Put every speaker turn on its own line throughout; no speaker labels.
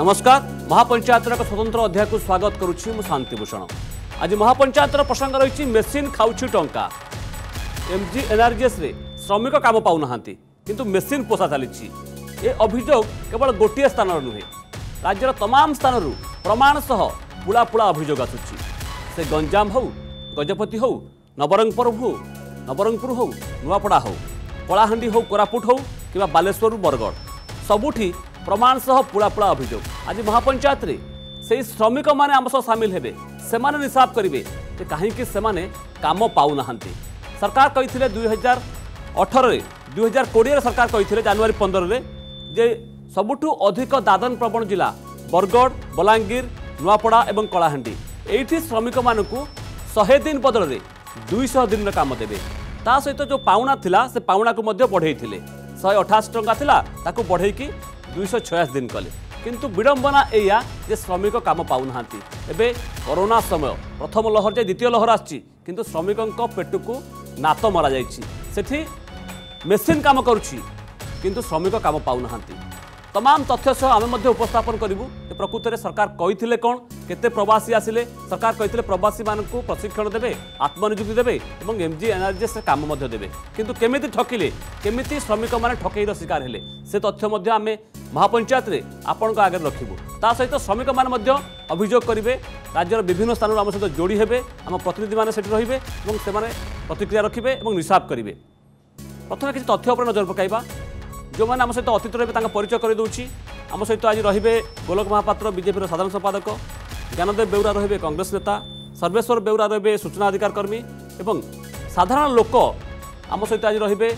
नमस्कार महापଞ୍ଚାୟତର ଏକ ସ୍ୱତନ୍ତ୍ର ଅଧ୍ୟାୟକୁ ସ୍ୱାଗତ କରୁଛି ମୁଁ ଶାନ୍ତିଭୂଷଣ ଆଜି ମହାପଞ୍ଚାୟତର ପ୍ରସଙ୍ଗ ରହିଛି ମେସିନ୍ ଖାଉଛି ଟଙ୍କା ଏମ୍ଜି ଏନ୍ଆର୍ଜିଏସ୍ରେ ଶ୍ରମିକ କାମ ପାଉନାହାନ୍ତି କିନ୍ତୁ ମେସିନ୍ ପୋଷା ଚାଲିଛି ଏ ଅଭିଯୋଗ କେବଳ ଗୋଟିଏ ସ୍ଥାନର ନୁହେଁ ରାଜ୍ୟର ତମାମ ସ୍ଥାନରୁ ପ୍ରମାଣ ସହ ପୁଳା ପୁଳା ଅଭିଯୋଗ ଆସୁଛି ସେ ଗଞ୍ଜାମ ହେଉ ଗଜପତି ହେଉ ନବରଙ୍ଗପୁର ହେଉ ନବରଙ୍ଗପୁର ହେଉ ନୂଆପଡ଼ା ହେଉ କଳାହାଣ୍ଡି ହେଉ କୋରାପୁଟ ହେଉ କିମ୍ବା ବାଲେଶ୍ୱରରୁ ବରଗଡ଼ ସବୁଠି ପ୍ରମାଣ ସହ ପୁଳାପୁଳା ଅଭିଯୋଗ ଆଜି ମହାପଞ୍ଚାୟତରେ ସେହି ଶ୍ରମିକମାନେ ଆମ ସହ ସାମିଲ ହେବେ ସେମାନେ ହିସାବ କରିବେ ଯେ କାହିଁକି ସେମାନେ କାମ ପାଉନାହାନ୍ତି ସରକାର କହିଥିଲେ ଦୁଇ ହଜାର ଅଠରରେ ଦୁଇ ହଜାର କୋଡ଼ିଏରେ ସରକାର କହିଥିଲେ ଜାନୁଆରୀ ପନ୍ଦରରେ ଯେ ସବୁଠୁ ଅଧିକ ଦାଦନ ପ୍ରବଣ ଜିଲ୍ଲା ବରଗଡ଼ ବଲାଙ୍ଗୀର ନୂଆପଡ଼ା ଏବଂ କଳାହାଣ୍ଡି ଏଇଠି ଶ୍ରମିକମାନଙ୍କୁ ଶହେ ଦିନ ବଦଳରେ ଦୁଇଶହ ଦିନର କାମ ଦେବେ ତା ସହିତ ଯେଉଁ ପାଉଣା ଥିଲା ସେ ପାଉଣାକୁ ମଧ୍ୟ ବଢ଼େଇଥିଲେ ଶହେ ଅଠାଅଶୀ ଟଙ୍କା ଥିଲା ତାକୁ ବଢ଼େଇକି ଦୁଇଶହ ଛୟାଅଶୀ ଦିନ କଲେ କିନ୍ତୁ ବିଡ଼ମ୍ବନା ଏଇଆ ଯେ ଶ୍ରମିକ କାମ ପାଉନାହାନ୍ତି ଏବେ କରୋନା ସମୟ ପ୍ରଥମ ଲହର ଯାଇ ଦ୍ୱିତୀୟ ଲହର ଆସିଛି କିନ୍ତୁ ଶ୍ରମିକଙ୍କ ପେଟକୁ ନାତ ମରାଯାଇଛି ସେଠି ମେସିନ୍ କାମ କରୁଛି କିନ୍ତୁ ଶ୍ରମିକ କାମ ପାଉନାହାନ୍ତି তমাম তথ্য সহ আমি মধ্যে উপস্থাপন করবু যে প্রকৃতরে সরকার কইলে কণ কেতে প্রবাসী আসলে সরকার কইলে প্রবাসী মানুষ প্রশিক্ষণ দেবে আত্মনিযুক্তি দেবে এবং এমজি এনআরজিএস কাম মধ্যে দেবে কিন্তু কেমিতি ঠকিলে কেমিতি শ্রমিক মানে ঠকেইর শিকার হলে সে তথ্য মধ্যে আমি মহাপঞ্চায়েতরে আপনার আগে রাখবু তা সহ শ্রমিক মানে মধ্যে অভিযোগ করবে রাজ্যের বিভিন্ন স্থানর আমার সহ যোড়ি হবে আমার প্রতিনিধি মানে সেটি রহবে এবং সে প্রতিক্রিয়া রাখবে এবং নিষাব করবে প্রথমে কিছু তথ্য উপরে নজর পকাইবা ଯେଉଁମାନେ ଆମ ସହିତ ଅତୀତ ରହିବେ ତାଙ୍କ ପରିଚୟ କରିଦେଉଛି ଆମ ସହିତ ଆଜି ରହିବେ ଗୋଲକ ମହାପାତ୍ର ବିଜେପିର ସାଧାରଣ ସମ୍ପାଦକ ଜ୍ଞାନଦେବ ବେଉରା ରହିବେ କଂଗ୍ରେସ ନେତା ସର୍ବେଶ୍ୱର ବେଉରା ରହିବେ ସୂଚନା ଅଧିକାର କର୍ମୀ ଏବଂ ସାଧାରଣ ଲୋକ ଆମ ସହିତ ଆଜି ରହିବେ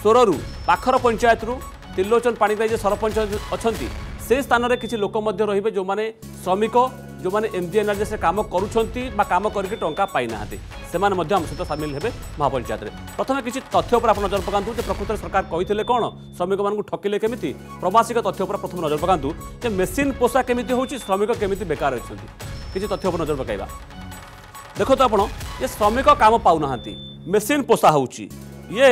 ସ୍ୱରରୁ ପାଖର ପଞ୍ଚାୟତରୁ ତ୍ରିଲୋଚନ ପାଣିଗ୍ରାହୀ ଯେ ସରପଞ୍ଚ ଅଛନ୍ତି ସେ ସ୍ଥାନରେ କିଛି ଲୋକ ମଧ୍ୟ ରହିବେ ଯେଉଁମାନେ ଶ୍ରମିକ ଯେଉଁମାନେ ଏମ୍ଜି ଏନର୍ଜିରେ କାମ କରୁଛନ୍ତି ବା କାମ କରିକି ଟଙ୍କା ପାଇନାହାନ୍ତି ସେମାନେ ମଧ୍ୟ ଆମ ସହିତ ସାମିଲ ହେବେ ମହାପଞ୍ଚାୟତରେ ପ୍ରଥମେ କିଛି ତଥ୍ୟ ଉପରେ ଆପଣ ନଜର ପକାନ୍ତୁ ଯେ ପ୍ରକୃତରେ ସରକାର କହିଥିଲେ କ'ଣ ଶ୍ରମିକମାନଙ୍କୁ ଠକିଲେ କେମିତି ପ୍ରବାସିକ ତଥ୍ୟ ଉପରେ ପ୍ରଥମେ ନଜର ପକାନ୍ତୁ ଯେ ମେସିନ୍ ପୋଷା କେମିତି ହେଉଛି ଶ୍ରମିକ କେମିତି ବେକାର ଅଛନ୍ତି କିଛି ତଥ୍ୟ ଉପରେ ନଜର ପକାଇବା ଦେଖନ୍ତୁ ଆପଣ ଯେ ଶ୍ରମିକ କାମ ପାଉନାହାନ୍ତି ମେସିନ୍ ପୋଷା ହେଉଛି ଇଏ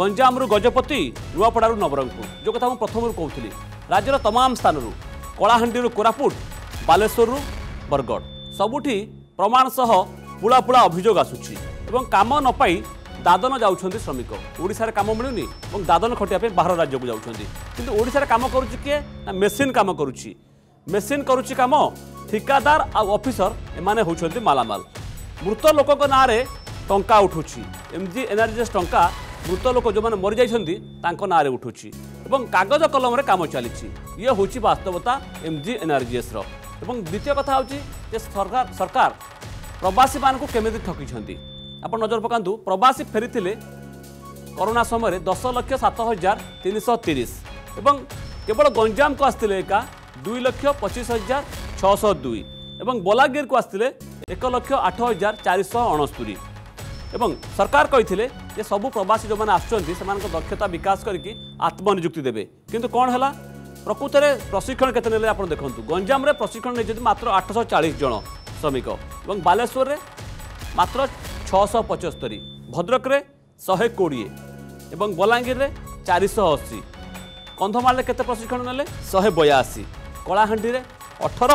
ଗଞ୍ଜାମରୁ ଗଜପତି ନୂଆପଡ଼ାରୁ ନବରଙ୍ଗପୁର ଯେଉଁ କଥା ମୁଁ ପ୍ରଥମରୁ କହୁଥିଲି ରାଜ୍ୟର ତମାମ ସ୍ଥାନରୁ କଳାହାଣ୍ଡିରୁ କୋରାପୁଟ ବାଲେଶ୍ୱରରୁ ବରଗଡ଼ ସବୁଠି ପ୍ରମାଣ ସହ ପୁଳା ପୁଳା ଅଭିଯୋଗ ଆସୁଛି ଏବଂ କାମ ନ ପାଇ ଦାଦନ ଯାଉଛନ୍ତି ଶ୍ରମିକ ଓଡ଼ିଶାରେ କାମ ମିଳୁନି ଏବଂ ଦାଦନ ଖଟିବା ପାଇଁ ବାହାର ରାଜ୍ୟକୁ ଯାଉଛନ୍ତି କିନ୍ତୁ ଓଡ଼ିଶାରେ କାମ କରୁଛି କିଏ ନା ମେସିନ୍ କାମ କରୁଛି ମେସିନ୍ କରୁଛି କାମ ଠିକାଦାର ଆଉ ଅଫିସର ଏମାନେ ହେଉଛନ୍ତି ମାଲାମାଲ ମୃତ ଲୋକଙ୍କ ନାଁରେ ଟଙ୍କା ଉଠୁଛି ଏମିତି ଏନ୍ଆର୍ଜିଏସ୍ ଟଙ୍କା ମୃତ ଲୋକ ଯେଉଁମାନେ ମରିଯାଇଛନ୍ତି ତାଙ୍କ ନାଁରେ ଉଠୁଛି এবং কাগজ কলমের কাম চলছে ইয়ে হচ্ছে বাস্তবতা এম জি এনআরজিএস এবং দ্বিতীয় কথা হচ্ছে যে সরকার সরকার প্রবাসী মানুষ কেমিতি ঠকিছেন আপনার নজর পকাতু প্রবাসী ফেরিলে করোনা সময় দশ লক্ষ সাত হাজার তিনশহ তিরিশ এবং কেবল গঞ্জামক আসলে একা দুই লক্ষ পঁচিশ হাজার ছশহ দুই এবং বলাঙ্গীরক আসলে এক লক্ষ আট হাজার চারিশহ অণস্তরি ଏବଂ ସରକାର କହିଥିଲେ ଯେ ସବୁ ପ୍ରବାସୀ ଯେଉଁମାନେ ଆସୁଛନ୍ତି ସେମାନଙ୍କ ଦକ୍ଷତା ବିକାଶ କରିକି ଆତ୍ମନିଯୁକ୍ତି ଦେବେ କିନ୍ତୁ କ'ଣ ହେଲା ପ୍ରକୃତରେ ପ୍ରଶିକ୍ଷଣ କେତେ ନେଲେ ଆପଣ ଦେଖନ୍ତୁ ଗଞ୍ଜାମରେ ପ୍ରଶିକ୍ଷଣ ନେଇଛନ୍ତି ମାତ୍ର ଆଠଶହ ଚାଳିଶ ଜଣ ଶ୍ରମିକ ଏବଂ ବାଲେଶ୍ୱରରେ ମାତ୍ର ଛଅଶହ ପଞ୍ଚସ୍ତରୀ ଭଦ୍ରକରେ ଶହେ କୋଡ଼ିଏ ଏବଂ ବଲାଙ୍ଗୀରରେ ଚାରିଶହ ଅଶୀ କନ୍ଧମାଳରେ କେତେ ପ୍ରଶିକ୍ଷଣ ନେଲେ ଶହେ ବୟାଅଶୀ କଳାହାଣ୍ଡିରେ ଅଠର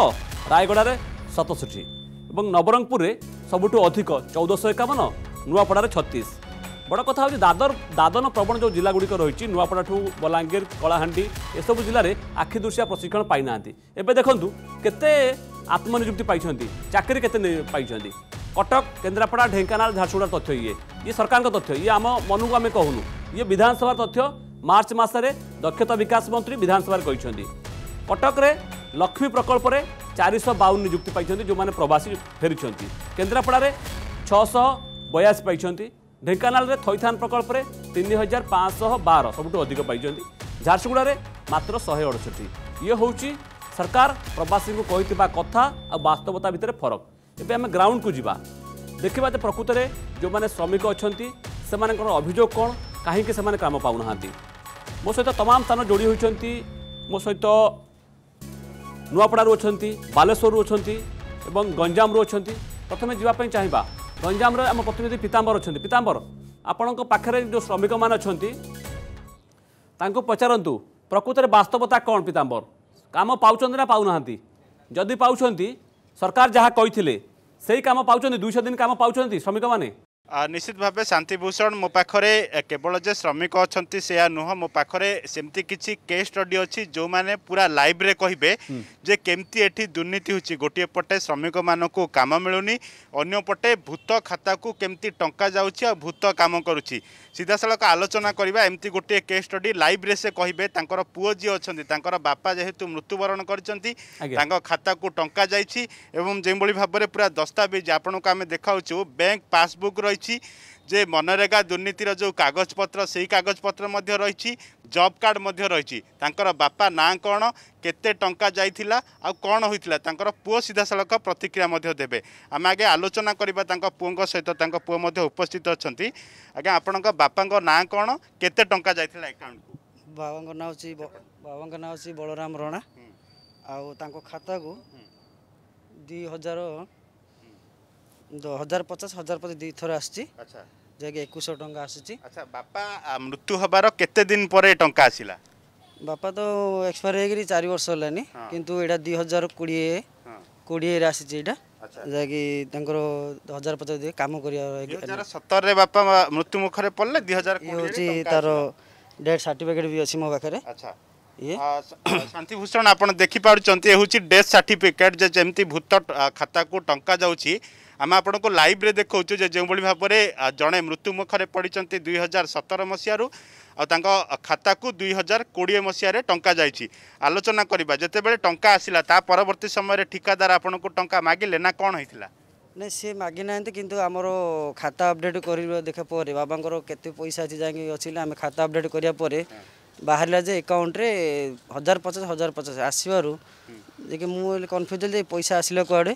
ରାୟଗଡ଼ାରେ ସତଷଠି ଏବଂ ନବରଙ୍ଗପୁରରେ ସବୁଠୁ ଅଧିକ ଚଉଦଶହ ଏକାବନ नुआपड़ार छतीस বড় কথা হচ্ছে দাদর দাদন প্রবণ যে জেলাগুড়ি রয়েছে নূয়াপড়াঠু বলাঙ্গীর কলাহাণ্ডি এসব জেলায় আখিদৃশিয়া প্রশিক্ষণ পাই না এবে দেখুন কেতে আত্মনিযুক্তি পাইছেন চাকরি কেতে পাইছেন কটক কেন্দ্রাপড়া ঢেঙ্কানাল ঝারসুগুড়ার তথ্য ইয়ে ইয়ে সরকার তথ্য ইয়ে আম মনকু আমি কহুনু ইয়ে বিধানসভার তথ্য মার্চ মাসে দক্ষতা বিকাশ মন্ত্রী বিধানসভার কিন্তু কটকরে লক্ষ্মী প্রকল্পরে চারিশহ বাউন নিযুক্তি পাইছেন যে প্রবাসী ফেরি কেন্দ্রাপড়ার ছশহ বয়াশ পাই ঢেঙ্কানালে থইথান প্রকল্পে তিন হাজার পাঁচশহ বার সবু অধিক পাই ঝারসুগুড়ার মাত্র শহে অড়ষট্টি ইয়ে হচ্ছে সরকার প্রবাসী কী কথা আস্তবতা ভিতরে ফরক এবার আমি গ্রাউন্ড কু যা দেখা যে প্রকৃতরে যে শ্রমিক অনেক সে অভিযোগ কম কাহিকি সে কাম পাও না মো সহ তমাম স্থান যোড়ি হয়েছেন মো সহ নুয়াপড়ার অনেক বালেশ্বর অনেক এবং গঞ্জামু অনেক প্রথমে যাওয়া চাহিবা ଗଞ୍ଜାମରେ ଆମ ପ୍ରତିନିଧି ପୀତାମ୍ବର ଅଛନ୍ତି ପୀତାମ୍ବର ଆପଣଙ୍କ ପାଖରେ ଯେଉଁ ଶ୍ରମିକମାନେ ଅଛନ୍ତି ତାଙ୍କୁ ପଚାରନ୍ତୁ ପ୍ରକୃତରେ ବାସ୍ତବତା କ'ଣ ପୀତାମ୍ବର କାମ ପାଉଛନ୍ତି ନା ପାଉନାହାନ୍ତି ଯଦି ପାଉଛନ୍ତି ସରକାର ଯାହା କହିଥିଲେ ସେଇ କାମ ପାଉଛନ୍ତି ଦୁଇଶହ ଦିନ କାମ ପାଉଛନ୍ତି ଶ୍ରମିକମାନେ ନିଶ୍ଚିତ ଭାବେ ଶାନ୍ତିଭୂଷଣ ମୋ ପାଖରେ କେବଳ ଯେ
ଶ୍ରମିକ ଅଛନ୍ତି ସେୟା ନୁହଁ ମୋ ପାଖରେ ସେମିତି କିଛି କେସ୍ ଷ୍ଟଡି ଅଛି ଯେଉଁମାନେ ପୁରା ଲାଇଭ୍ରେ କହିବେ ଯେ କେମିତି ଏଠି ଦୁର୍ନୀତି ହେଉଛି ଗୋଟିଏ ପଟେ ଶ୍ରମିକମାନଙ୍କୁ କାମ ମିଳୁନି ଅନ୍ୟପଟେ ଭୂତ ଖାତାକୁ କେମିତି ଟଙ୍କା ଯାଉଛି ଆଉ ଭୂତ କାମ କରୁଛି ସିଧାସଳଖ ଆଲୋଚନା କରିବା ଏମିତି ଗୋଟିଏ କେସ୍ ଷ୍ଟଡି ଲାଇଭ୍ରେ ସେ କହିବେ ତାଙ୍କର ପୁଅ ଯିଏ ଅଛନ୍ତି ତାଙ୍କର ବାପା ଯେହେତୁ ମୃତ୍ୟୁବରଣ କରିଛନ୍ତି ତାଙ୍କ ଖାତାକୁ ଟଙ୍କା ଯାଇଛି ଏବଂ ଯେଉଁଭଳି ଭାବରେ ପୁରା ଦସ୍ତାବିଜ ଆପଣଙ୍କୁ ଆମେ ଦେଖାଉଛୁ ବ୍ୟାଙ୍କ ପାସବୁକ୍ ରହିଛି ରହିଛି ଯେ ମନରେଗା ଦୁର୍ନୀତିର ଯେଉଁ କାଗଜପତ୍ର ସେଇ କାଗଜପତ୍ର ମଧ୍ୟ ରହିଛି ଜବ୍ କାର୍ଡ଼ ମଧ୍ୟ ରହିଛି ତାଙ୍କର ବାପା ନାଁ କ'ଣ କେତେ ଟଙ୍କା ଯାଇଥିଲା ଆଉ କ'ଣ ହୋଇଥିଲା ତାଙ୍କର ପୁଅ ସିଧାସଳଖ ପ୍ରତିକ୍ରିୟା ମଧ୍ୟ ଦେବେ ଆମେ ଆଗେ ଆଲୋଚନା କରିବା ତାଙ୍କ ପୁଅଙ୍କ ସହିତ ତାଙ୍କ ପୁଅ ମଧ୍ୟ ଉପସ୍ଥିତ ଅଛନ୍ତି ଆଜ୍ଞା ଆପଣଙ୍କ ବାପାଙ୍କ ନାଁ କ'ଣ କେତେ ଟଙ୍କା ଯାଇଥିଲା
ଆକାଉଣ୍ଟକୁ ବାବାଙ୍କ ନାଁ ହେଉଛି ବାବାଙ୍କ ନାଁ ହେଉଛି ବଳରାମ ରଣା ଆଉ ତାଙ୍କ ଖାତାକୁ ଦୁଇ ହଜାର ହଜାର ପଚାଶ ହଜାର ପଚାଶ ଦୁଇଥର ଆସିଛି ଯାହାକି ଏକୋଇଶହ ଟଙ୍କା ଆସିଛି ଆଚ୍ଛା ବାପା
ମୃତ୍ୟୁ ହେବାର କେତେ ଦିନ ପରେ ଟଙ୍କା ଆସିଲା
ବାପା ତ ଏକ୍ସପାୟାର ହେଇକିରି ଚାରି ବର୍ଷ ହେଲାନି କିନ୍ତୁ ଏଇଟା ଦୁଇ ହଜାର କୋଡ଼ିଏ କୋଡ଼ିଏରେ ଆସିଛି ଏଇଟା ଯାହାକି ତାଙ୍କର ହଜାର ପଚାଶ ଦୁଇ କାମ କରିବା ସତରରେ ବାପା ମୃତ୍ୟୁ ମୁଖରେ ପଡ଼ିଲେ ଦୁଇ ହଜାର ହେଉଛି ତାର ଡେଥ୍ ସାର୍ଟିଫିକେଟ୍ ବି ଅଛି ମୋ ପାଖରେ ଆଚ୍ଛା
ଶାନ୍ତିଭୂଷଣ ଆପଣ ଦେଖିପାରୁଛନ୍ତି ହେଉଛି ଡେଥ୍ ସାର୍ଟିଫିକେଟ୍ ଯେ ଯେମିତି ଭୂତ ଖାତାକୁ ଟଙ୍କା ଯାଉଛି ଆମେ ଆପଣଙ୍କୁ ଲାଇଭ୍ରେ ଦେଖାଉଛୁ ଯେ ଯେଉଁଭଳି ଭାବରେ ଜଣେ ମୃତ୍ୟୁମୁଖରେ ପଡ଼ିଛନ୍ତି ଦୁଇ ହଜାର ସତର ମସିହାରୁ ଆଉ ତାଙ୍କ ଖାତାକୁ ଦୁଇ ହଜାର କୋଡ଼ିଏ ମସିହାରେ ଟଙ୍କା ଯାଇଛି ଆଲୋଚନା କରିବା ଯେତେବେଳେ ଟଙ୍କା ଆସିଲା ତା ପରବର୍ତ୍ତୀ ସମୟରେ ଠିକାଦାର ଆପଣଙ୍କୁ ଟଙ୍କା ମାଗିଲେ ନା କ'ଣ ହେଇଥିଲା ନାଇଁ ସେ
ମାଗିନାହାନ୍ତି କିନ୍ତୁ ଆମର ଖାତା ଅପଡ଼େଟ୍ କରିବା ଦେଖା ପରେ ବାବାଙ୍କର କେତେ ପଇସା ଅଛି ଯାଇକି ଅଛି ଆମେ ଖାତା ଅପଡ଼େଟ୍ କରିବା ପରେ ବାହାରିଲା ଯେ ଏକାଉଣ୍ଟରେ ହଜାର ପଚାଶ ହଜାର ପଚାଶ ଆସିବାରୁ ଯେ କି ମୁଁ କନଫ୍ୟୁଜ୍ ହେଲି ପଇସା ଆସିଲା କୁଆଡ଼େ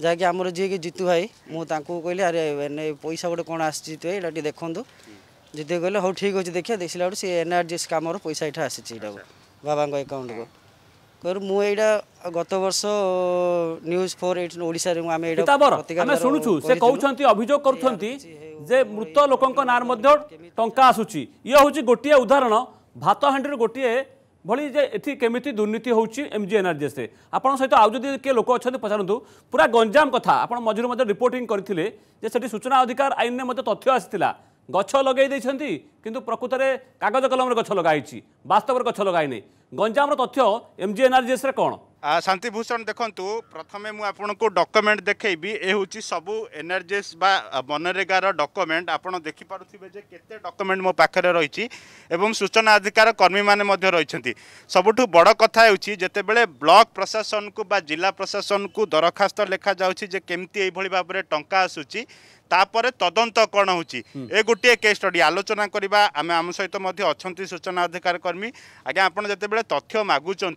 ଯାହାକି ଆମର ଯିଏକି ଜିତୁ ଭାଇ ମୁଁ ତାଙ୍କୁ କହିଲି ଆରେ ପଇସା ଗୋଟେ କ'ଣ ଆସିଛି ଜିତୁ ଭାଇ ଏଇଟା ଟିକେ ଦେଖନ୍ତୁ ଜିତୁ କହିଲେ ହଉ ଠିକ୍ ଅଛି ଦେଖିବା ଦେଖିଲା ବେଳକୁ ସେ ଏନ୍ଆର୍ଜିଏସ୍ କାମର ପଇସା ଏଇଟା ଆସିଛି ଏଇଟାକୁ ବାବାଙ୍କ ଆକାଉଣ୍ଟକୁ କହିଲୁ ମୁଁ ଏଇଟା ଗତ ବର୍ଷ ନ୍ୟୁଜ୍ ଫୋର୍ ଏଇଟ୍ ଓଡ଼ିଶାରେ ଆମେ ଏଇଟା ଆମେ ଶୁଣୁଛୁ ସେ
କହୁଛନ୍ତି ଅଭିଯୋଗ କରୁଛନ୍ତି ଯେ ମୃତ ଲୋକଙ୍କ ନାଁରେ ମଧ୍ୟ ଟଙ୍କା ଆସୁଛି ଇଏ ହେଉଛି ଗୋଟିଏ ଉଦାହରଣ ଭାତହାଣ୍ଡିରୁ ଗୋଟିଏ ଭଳି ଯେ ଏଠି କେମିତି ଦୁର୍ନୀତି ହେଉଛି ଏମ୍ ଜି ଏନ୍ଆର୍ଜିଏସ୍ରେ ଆପଣଙ୍କ ସହିତ ଆଉ ଯଦି କିଏ ଲୋକ ଅଛନ୍ତି ପଚାରନ୍ତୁ ପୁରା ଗଞ୍ଜାମ କଥା ଆପଣ ମଝିରୁ ମଧ୍ୟ ରିପୋର୍ଟିଂ କରିଥିଲେ ଯେ ସେଠି ସୂଚନା ଅଧିକାର ଆଇନରେ ମଧ୍ୟ ତଥ୍ୟ ଆସିଥିଲା ଗଛ ଲଗାଇ ଦେଇଛନ୍ତି କିନ୍ତୁ ପ୍ରକୃତରେ କାଗଜ କଲମରେ ଗଛ ଲଗାହେଇଛି ବାସ୍ତବରେ ଗଛ ଲଗାଇନି ଗଞ୍ଜାମର ତଥ୍ୟ ଏମ୍ ଜି ଏନ୍ଆର୍ଜିଏସ୍ରେ କ'ଣ শান্তিভূষণ দেখন্তু প্রথমে মু আপনার ডকুমেন্ট দেখেবি এ হচ্ছে সবু
এনআরজিএস বা মনরেগার ডকুমেন্ট আপনার দেখিপারে যে কেতে ডকুমেন্ট মো পাখে রয়েছে এবং সূচনা অধিকার কর্মী মানে রয়েছেন সবুঠু বড় কথা হচ্ছে যেতবে ব্লক প্রশাসন কু বা জেলা প্রশাসন কু দরখাস্ত লেখা যাচ্ছে যে কেমতি এইভাবে ভাবে টঙ্কা আসুচি তাপরে তদন্ত কণ হচ্ছে এ গোটিয়ে কেস স্টডি আলোচনা করা আমি আম সহ অনেক সূচনা অধিকার কর্মী আজ্ঞা আপনার যেতবে তথ্য মাগুচার